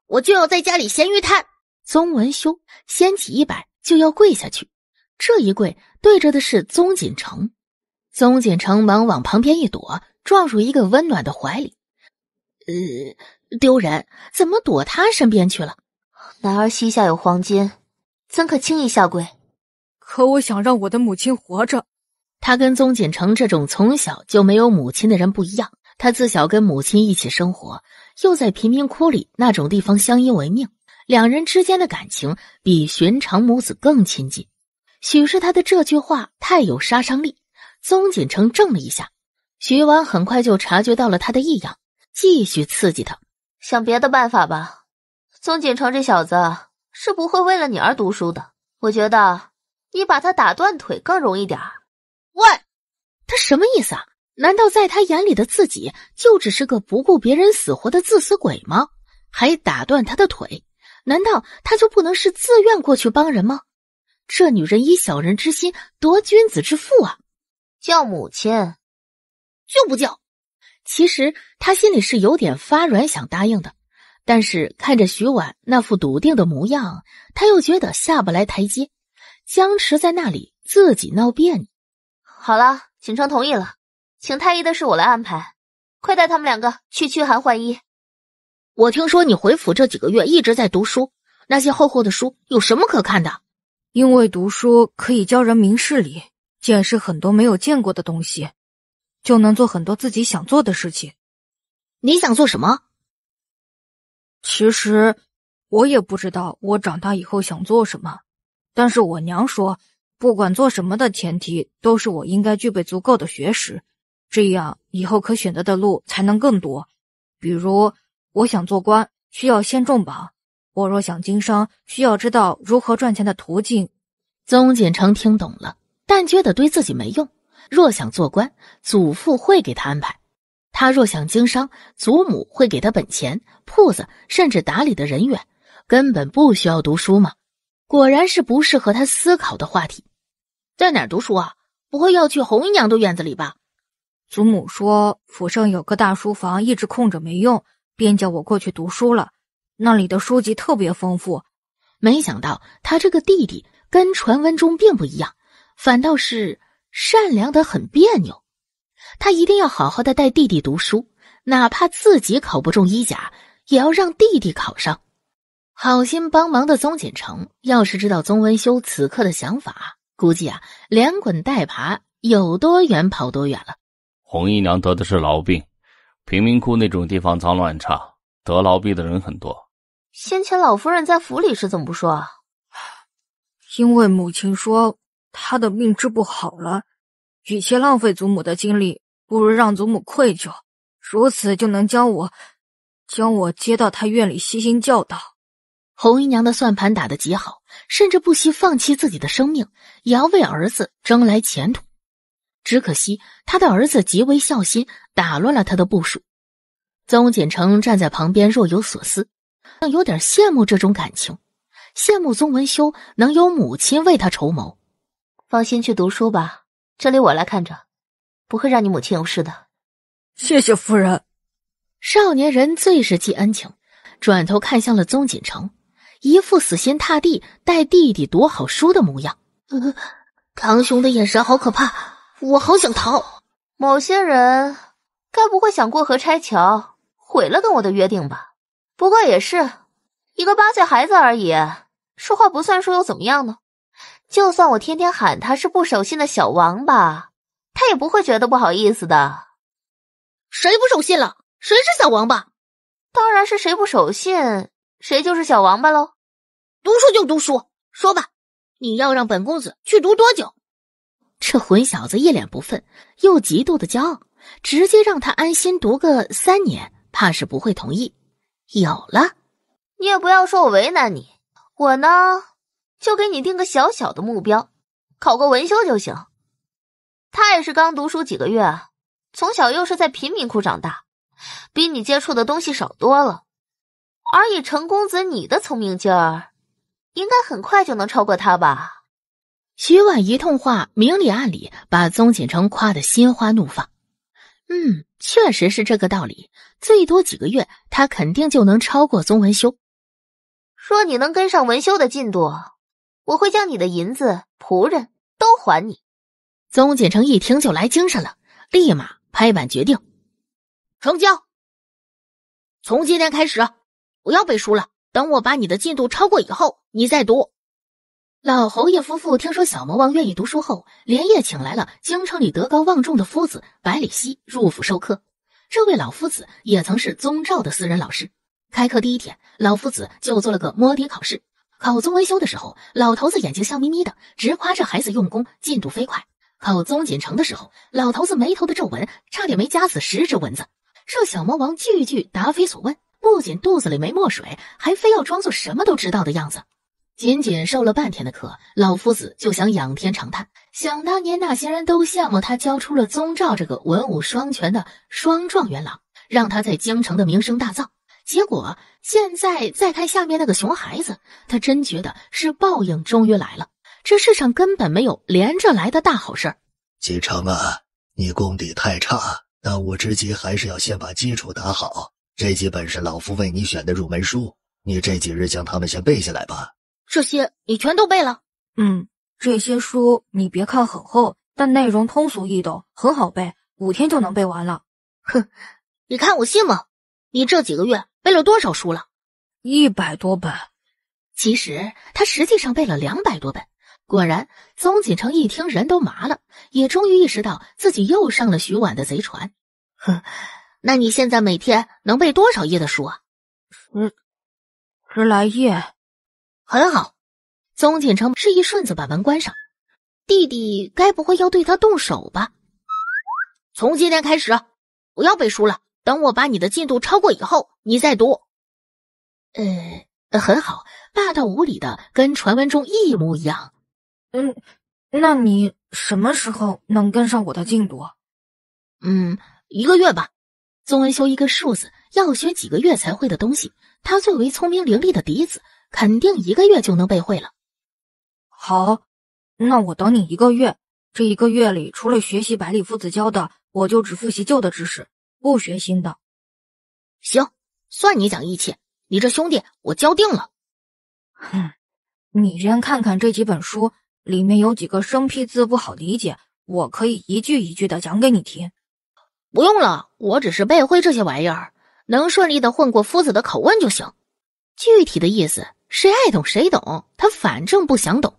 我就要在家里咸鱼摊。宗文修掀起一摆，就要跪下去，这一跪对着的是宗锦城，宗锦城忙往旁边一躲，撞入一个温暖的怀里。呃，丢人，怎么躲他身边去了？男儿膝下有黄金，怎可轻易下跪？可我想让我的母亲活着。他跟宗锦城这种从小就没有母亲的人不一样，他自小跟母亲一起生活，又在贫民窟里那种地方相依为命，两人之间的感情比寻常母子更亲近。许是他的这句话太有杀伤力，宗锦城怔了一下，徐婉很快就察觉到了他的异样，继续刺激他：“想别的办法吧，宗锦城这小子是不会为了你而读书的。我觉得你把他打断腿更容易点儿。”喂，他什么意思啊？难道在他眼里的自己就只是个不顾别人死活的自私鬼吗？还打断他的腿？难道他就不能是自愿过去帮人吗？这女人以小人之心夺君子之腹啊！叫母亲就不叫。其实他心里是有点发软，想答应的，但是看着徐婉那副笃定的模样，他又觉得下不来台阶，僵持在那里，自己闹别扭。好了，锦城同意了，请太医的事我来安排。快带他们两个去驱寒换衣。我听说你回府这几个月一直在读书，那些厚厚的书有什么可看的？因为读书可以教人明事理，见识很多没有见过的东西，就能做很多自己想做的事情。你想做什么？其实我也不知道我长大以后想做什么，但是我娘说。不管做什么的前提，都是我应该具备足够的学识，这样以后可选择的路才能更多。比如，我想做官，需要先中榜；我若想经商，需要知道如何赚钱的途径。宗锦程听懂了，但觉得对自己没用。若想做官，祖父会给他安排；他若想经商，祖母会给他本钱、铺子，甚至打理的人员，根本不需要读书嘛。果然是不适合他思考的话题。在哪儿读书啊？不会要去红姨娘的院子里吧？祖母说府上有个大书房，一直空着没用，便叫我过去读书了。那里的书籍特别丰富。没想到他这个弟弟跟传闻中并不一样，反倒是善良的很别扭。他一定要好好的带弟弟读书，哪怕自己考不中一甲，也要让弟弟考上。好心帮忙的宗锦城，要是知道宗文修此刻的想法。估计啊，连滚带爬，有多远跑多远了。红姨娘得的是痨病，贫民窟那种地方脏乱差，得痨病的人很多。先前老夫人在府里时怎么不说啊？因为母亲说她的病治不好了，与其浪费祖母的精力，不如让祖母愧疚，如此就能将我将我接到她院里悉心教导。红姨娘的算盘打得极好，甚至不惜放弃自己的生命，也要为儿子争来前途。只可惜他的儿子极为孝心，打乱了他的部署。宗锦城站在旁边若有所思，有点羡慕这种感情，羡慕宗文修能有母亲为他筹谋。放心去读书吧，这里我来看着，不会让你母亲有事的。谢谢夫人。少年人最是记恩情，转头看向了宗锦城。一副死心塌地带弟弟读好书的模样，堂兄的眼神好可怕，我好想逃。某些人该不会想过河拆桥，毁了跟我的约定吧？不过也是，一个八岁孩子而已，说话不算数又怎么样呢？就算我天天喊他是不守信的小王八，他也不会觉得不好意思的。谁不守信了？谁是小王八？当然是谁不守信。谁就是小王八喽？读书就读书，说吧，你要让本公子去读多久？这混小子一脸不忿，又极度的骄傲，直接让他安心读个三年，怕是不会同意。有了，你也不要说我为难你，我呢，就给你定个小小的目标，考个文修就行。他也是刚读书几个月，从小又是在贫民窟长大，比你接触的东西少多了。而以程公子你的聪明劲儿，应该很快就能超过他吧？徐婉一通话，明里暗里把宗锦城夸的心花怒放。嗯，确实是这个道理，最多几个月，他肯定就能超过宗文修。若你能跟上文修的进度，我会将你的银子、仆人都还你。宗锦城一听就来精神了，立马拍板决定，成交。从今天开始。不要背书了，等我把你的进度超过以后，你再读。老侯爷夫妇听说小魔王愿意读书后，连夜请来了京城里德高望重的夫子百里奚入府授课。这位老夫子也曾是宗兆的私人老师。开课第一天，老夫子就做了个摸底考试。考宗维修的时候，老头子眼睛笑眯眯的，直夸这孩子用功，进度飞快。考宗锦城的时候，老头子眉头的皱纹差点没夹死十只蚊子。这小魔王句句答非所问。不仅肚子里没墨水，还非要装作什么都知道的样子。仅仅受了半天的课，老夫子就想仰天长叹。想当年那些人都羡慕他教出了宗照这个文武双全的双状元郎，让他在京城的名声大噪。结果现在再看下面那个熊孩子，他真觉得是报应终于来了。这世上根本没有连着来的大好事儿。启成啊，你功底太差，当务之急还是要先把基础打好。这几本是老夫为你选的入门书，你这几日将他们先背下来吧。这些你全都背了？嗯，这些书你别看很厚，但内容通俗易懂，很好背，五天就能背完了。哼，你看我信吗？你这几个月背了多少书了？一百多本。其实他实际上背了两百多本。果然，宗锦城一听人都麻了，也终于意识到自己又上了徐婉的贼船。哼。那你现在每天能背多少页的书啊？十十来页。很好。宗锦城是一顺子把门关上。弟弟，该不会要对他动手吧？从今天开始不要背书了。等我把你的进度超过以后，你再读。呃，很好，霸道无理的，跟传闻中一模一样。嗯，那你什么时候能跟上我的进度？嗯，一个月吧。宗文修一个庶子，要学几个月才会的东西，他作为聪明伶俐的嫡子，肯定一个月就能背会了。好，那我等你一个月。这一个月里，除了学习百里夫子教的，我就只复习旧的知识，不学新的。行，算你讲义气，你这兄弟我交定了。哼，你先看看这几本书，里面有几个生僻字不好理解，我可以一句一句的讲给你听。不用了，我只是背会这些玩意儿，能顺利的混过夫子的口问就行。具体的意思，谁爱懂谁懂，他反正不想懂。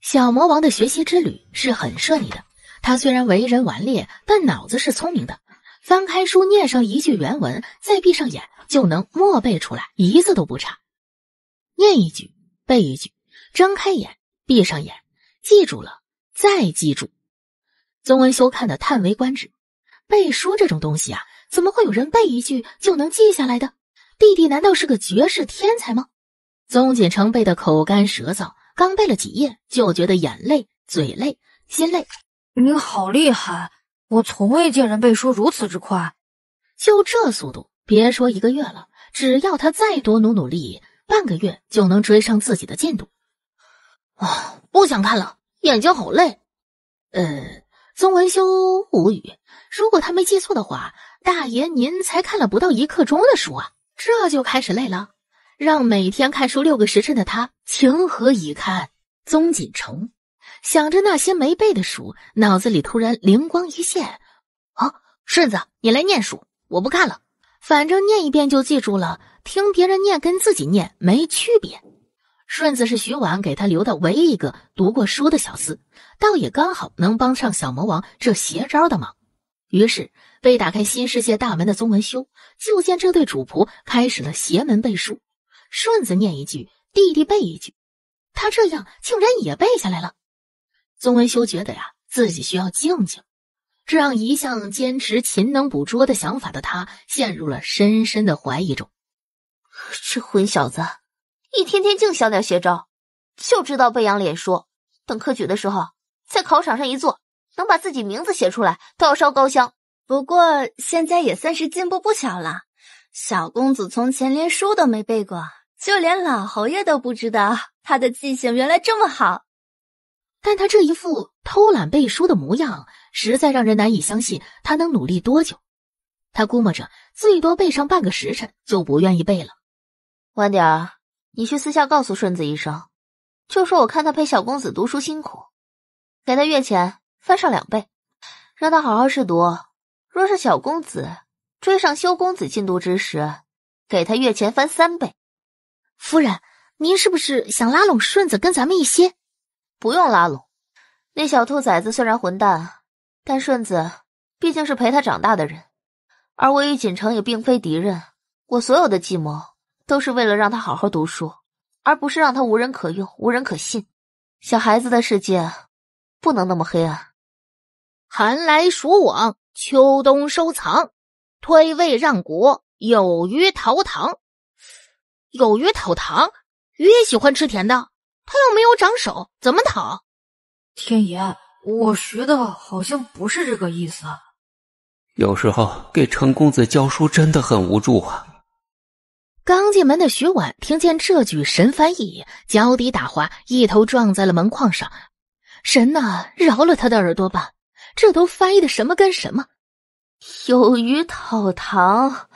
小魔王的学习之旅是很顺利的。他虽然为人顽劣，但脑子是聪明的。翻开书，念上一句原文，再闭上眼就能默背出来，一字都不差。念一句，背一句，睁开眼，闭上眼，记住了，再记住。宗文修看得叹为观止。背书这种东西啊，怎么会有人背一句就能记下来的？弟弟难道是个绝世天才吗？宗锦城背的口干舌燥，刚背了几页就觉得眼泪、嘴累、心累。你好厉害，我从未见人背书如此之快。就这速度，别说一个月了，只要他再多努努力，半个月就能追上自己的进度。啊，不想看了，眼睛好累。呃。宗文修无语，如果他没记错的话，大爷您才看了不到一刻钟的书啊，这就开始累了，让每天看书六个时辰的他情何以堪？宗锦成想着那些没背的书，脑子里突然灵光一现，啊，顺子你来念书，我不看了，反正念一遍就记住了，听别人念跟自己念没区别。顺子是徐婉给他留的唯一一个读过书的小厮，倒也刚好能帮上小魔王这邪招的忙。于是，被打开新世界大门的宗文修就见这对主仆开始了邪门背书。顺子念一句，弟弟背一句，他这样竟然也背下来了。宗文修觉得呀，自己需要静静，这让一向坚持勤能补拙的想法的他陷入了深深的怀疑中。这混小子！一天天净想点邪招，就知道背仰脸书。等科举的时候，在考场上一坐，能把自己名字写出来都要烧高香。不过现在也算是进步不小了。小公子从前连书都没背过，就连老侯爷都不知道他的记性原来这么好。但他这一副偷懒背书的模样，实在让人难以相信他能努力多久。他估摸着最多背上半个时辰就不愿意背了。晚点儿。你去私下告诉顺子一声，就说我看他陪小公子读书辛苦，给他月钱翻上两倍，让他好好试读。若是小公子追上修公子进度之时，给他月钱翻三倍。夫人，您是不是想拉拢顺子跟咱们一些？不用拉拢，那小兔崽子虽然混蛋，但顺子毕竟是陪他长大的人，而我与锦城也并非敌人，我所有的计谋。都是为了让他好好读书，而不是让他无人可用、无人可信。小孩子的世界不能那么黑暗。寒来暑往，秋冬收藏，推位让国，有约逃塘。有约讨糖，鱼也喜欢吃甜的。他又没有长手，怎么讨？天爷，我学的好像不是这个意思。有时候给程公子教书真的很无助啊。刚进门的徐婉听见这句神翻译，脚底打滑，一头撞在了门框上。神呐，饶了他的耳朵吧！这都翻译的什么跟什么？有鱼讨糖，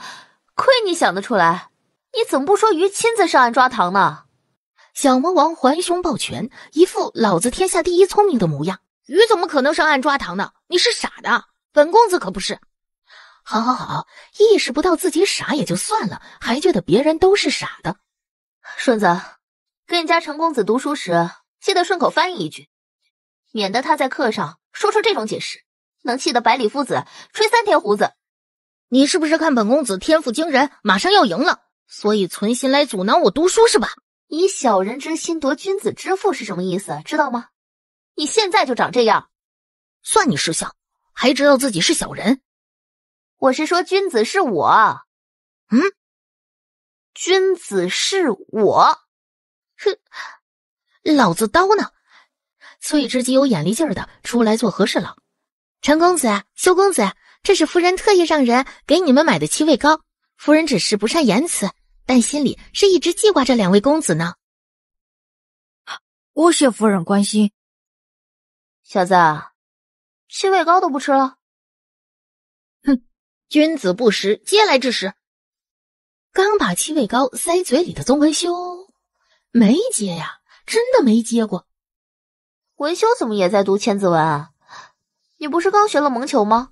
亏你想得出来！你怎么不说鱼亲自上岸抓糖呢？小魔王环胸抱拳，一副老子天下第一聪明的模样。鱼怎么可能上岸抓糖呢？你是傻的，本公子可不是。好，好，好！意识不到自己傻也就算了，还觉得别人都是傻的。顺子，跟你家陈公子读书时，记得顺口翻译一句，免得他在课上说出这种解释，能气得百里夫子吹三天胡子。你是不是看本公子天赋惊人，马上要赢了，所以存心来阻挠我读书是吧？以小人之心夺君子之腹是什么意思？知道吗？你现在就长这样，算你识相，还知道自己是小人。我是说，君子是我，嗯，君子是我，哼，老子刀呢！崔之极有眼力劲儿的，出来做和事佬。陈公子、修公子，这是夫人特意让人给你们买的七味糕。夫人只是不善言辞，但心里是一直记挂着两位公子呢。多谢夫人关心。小子，七味糕都不吃了？君子不食，嗟来之食。刚把七味糕塞嘴里的宗文修，没接呀，真的没接过。文修怎么也在读千字文？啊？你不是刚学了蒙求吗？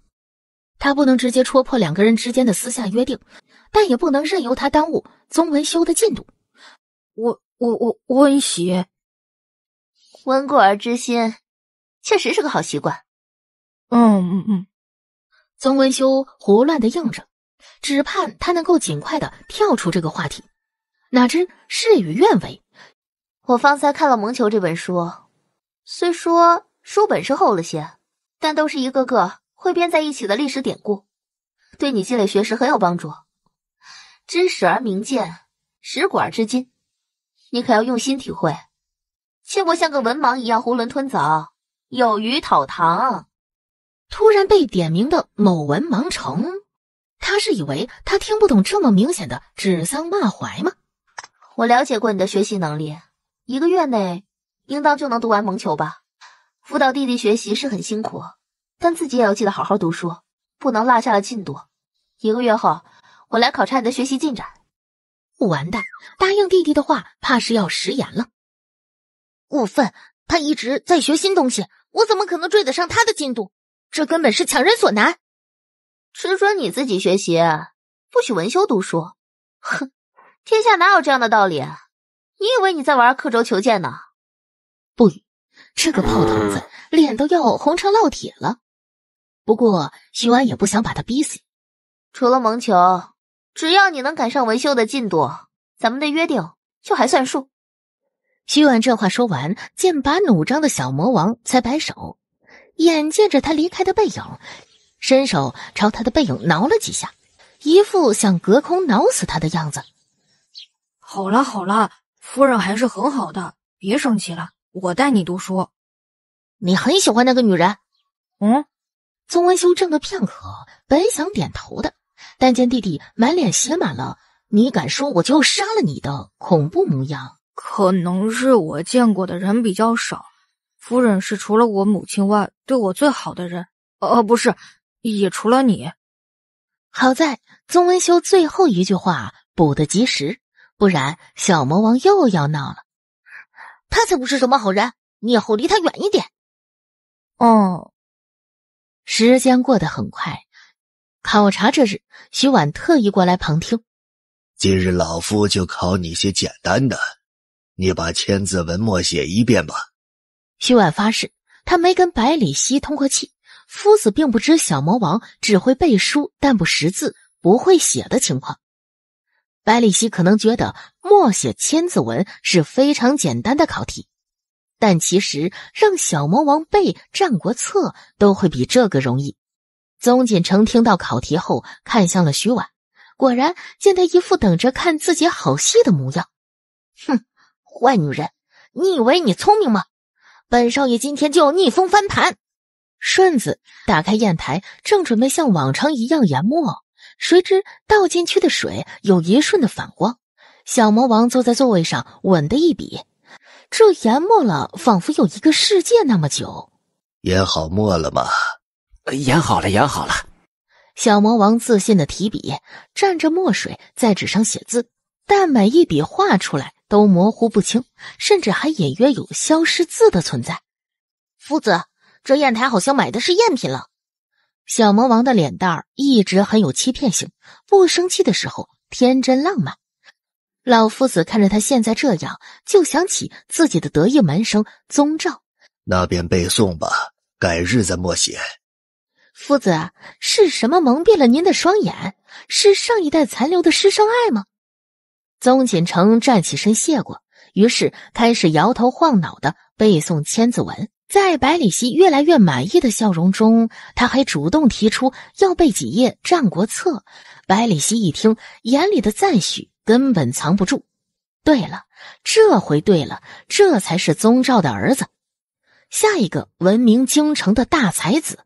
他不能直接戳破两个人之间的私下约定，但也不能任由他耽误宗文修的进度。我我我温习温故而知新，确实是个好习惯。嗯嗯嗯。曾文修胡乱的应着，只盼他能够尽快的跳出这个话题。哪知事与愿违，我方才看了《蒙求》这本书，虽说书本是厚了些，但都是一个个汇编在一起的历史典故，对你积累学识很有帮助。知史而明鉴，识古而知今，你可要用心体会，切莫像个文盲一样囫囵吞枣，有鱼讨糖。突然被点名的某文盲城，他是以为他听不懂这么明显的指桑骂槐吗？我了解过你的学习能力，一个月内应当就能读完《蒙求》吧？辅导弟弟学习是很辛苦，但自己也要记得好好读书，不能落下了进度。一个月后我来考察你的学习进展。完蛋，答应弟弟的话怕是要食言了。过分，他一直在学新东西，我怎么可能追得上他的进度？这根本是强人所难，只准你自己学习，不许文修读书。哼，天下哪有这样的道理？你以为你在玩刻舟求剑呢？不语，这个炮筒子 脸都要红成烙铁了。不过徐婉也不想把他逼死，除了蒙求，只要你能赶上文修的进度，咱们的约定就还算数。徐婉这话说完，剑拔弩张的小魔王才摆手。眼见着他离开的背影，伸手朝他的背影挠了几下，一副想隔空挠死他的样子。好了好了，夫人还是很好的，别生气了，我带你读书。你很喜欢那个女人？嗯。宗文修正了片刻，本想点头的，但见弟弟满脸写满了“你敢说我就要杀了你”的恐怖模样，可能是我见过的人比较少。夫人是除了我母亲外对我最好的人。呃，不是，也除了你。好在宗文修最后一句话补得及时，不然小魔王又要闹了。他才不是什么好人，你以后离他远一点。哦。时间过得很快，考察这日，徐婉特意过来旁听。今日老夫就考你些简单的，你把千字文默写一遍吧。徐婉发誓，他没跟百里奚通过气。夫子并不知小魔王只会背书，但不识字，不会写的情况。百里奚可能觉得默写千字文是非常简单的考题，但其实让小魔王背《战国策》都会比这个容易。宗锦成听到考题后，看向了徐婉，果然见他一副等着看自己好戏的模样。哼，坏女人，你以为你聪明吗？本少爷今天就要逆风翻盘。顺子打开砚台，正准备像往常一样研墨，谁知倒进去的水有一瞬的反光。小魔王坐在座位上，稳的一笔，这研墨了仿佛有一个世界那么久。研好墨了吗？研好了，研好了。小魔王自信的提笔，蘸着墨水在纸上写字，但每一笔画出来。都模糊不清，甚至还隐约有消失字的存在。夫子，这砚台好像买的是赝品了。小魔王的脸蛋儿一直很有欺骗性，不生气的时候天真浪漫。老夫子看着他现在这样，就想起自己的得意门生宗兆。那便背诵吧，改日再默写。夫子，是什么蒙蔽了您的双眼？是上一代残留的师生爱吗？宗锦成站起身谢过，于是开始摇头晃脑的背诵千字文。在百里奚越来越满意的笑容中，他还主动提出要背几页《战国策》。百里奚一听，眼里的赞许根本藏不住。对了，这回对了，这才是宗兆的儿子，下一个闻名京城的大才子。